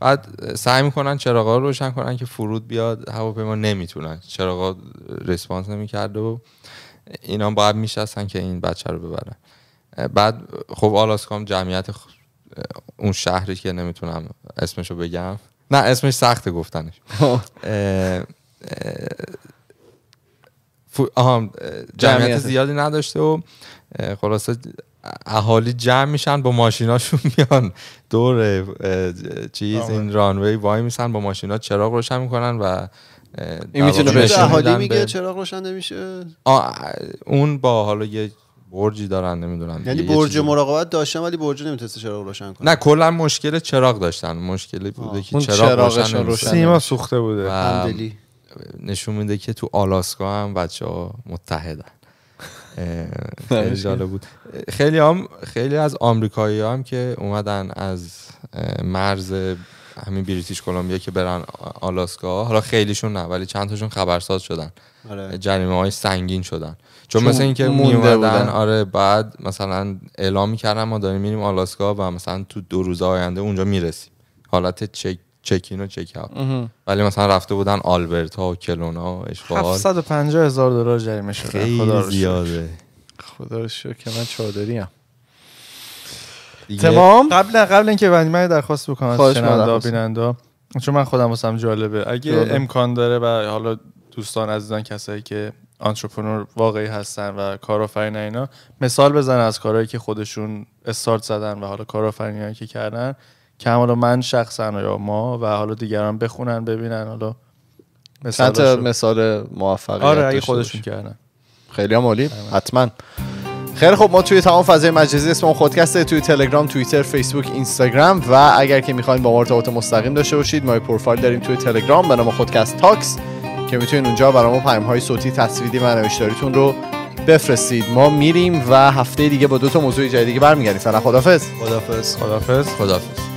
بعد سعی میکنن چراغا رو روشن کنن که فرود بیاد هواپیما نمیتونن چراغا ریسپانس نمیکرد و اینا باید میشستن که این بچه رو ببرن بعد خب آلاسکام جمعیت اون شهری که نمیتونم اسمشو بگم نه اسمش سخته گفتنش *laughs* جمعیت زیادی نداشته و خلاصه اهالی جمع میشن با ماشیناشون *laughs* میان دور چیز این رانوی وای میسن با ماشینا چراغ روشن میکنن و این میتونه میگه چراغ روشن نمیشه اون با حالا یه برجی دارن نمیدونم یعنی برج مراقبت داشتن ولی برج نمیتونسته چراغ روشن کنه نه کلا مشکل چراغ داشتن مشکلی بوده که چراغ روشن روشن سیما سوخته بوده نشون میده که تو آلاسکا هم بچه ها متحدن *laughs* خیلی جالب بود خیلی هم خیلی از آمریکایی هم که اومدن از مرز همین بریتیش کلمبیا که برن آلاسکا حالا خیلیشون نه ولی چند تاشون خبرساز شدن آره. جریمه های سنگین شدن چون, مثلا مثل اینکه میومدن آره بعد مثلا اعلام میکردن ما داریم میریم آلاسکا و مثلا تو دو روز آینده اونجا میرسیم حالت چک چکین و چک اوت ولی مثلا رفته بودن آلبرتا و کلونا اشغال 750 هزار دلار جریمه شده خیلی خدا رو زیاده خدا رو شکر که من چادری ام تمام قبل قبل اینکه بعد من درخواست بکنم از شنوندا چون من خودم واسم جالبه اگه امکان داره و حالا دوستان عزیزان کسایی که آنترپرنور واقعی هستن و کارآفرین اینا مثال بزن از کارهایی که خودشون استارت زدن و حالا کارآفرینی که کردن که حالا من شخصا یا ما و حالا دیگران بخونن ببینن حالا مثال مثال موفقیت آره اگه خودشون کردن خیلی هم عالی آره. حتما خیلی خب ما توی تمام فضای مجازی اسم اون خودکسته توی تلگرام توییتر فیسبوک اینستاگرام و اگر که میخواین با ما ارتباط مستقیم داشته باشید ما پروفایل داریم توی تلگرام به نام خودکست تاکس که میتونید اونجا برای ما های صوتی تصویری و نوشتاریتون رو بفرستید ما میریم و هفته دیگه با دو تا موضوع جدیدی برمیگردیم فعلا خدافظ خدافظ خدافظ خدافظ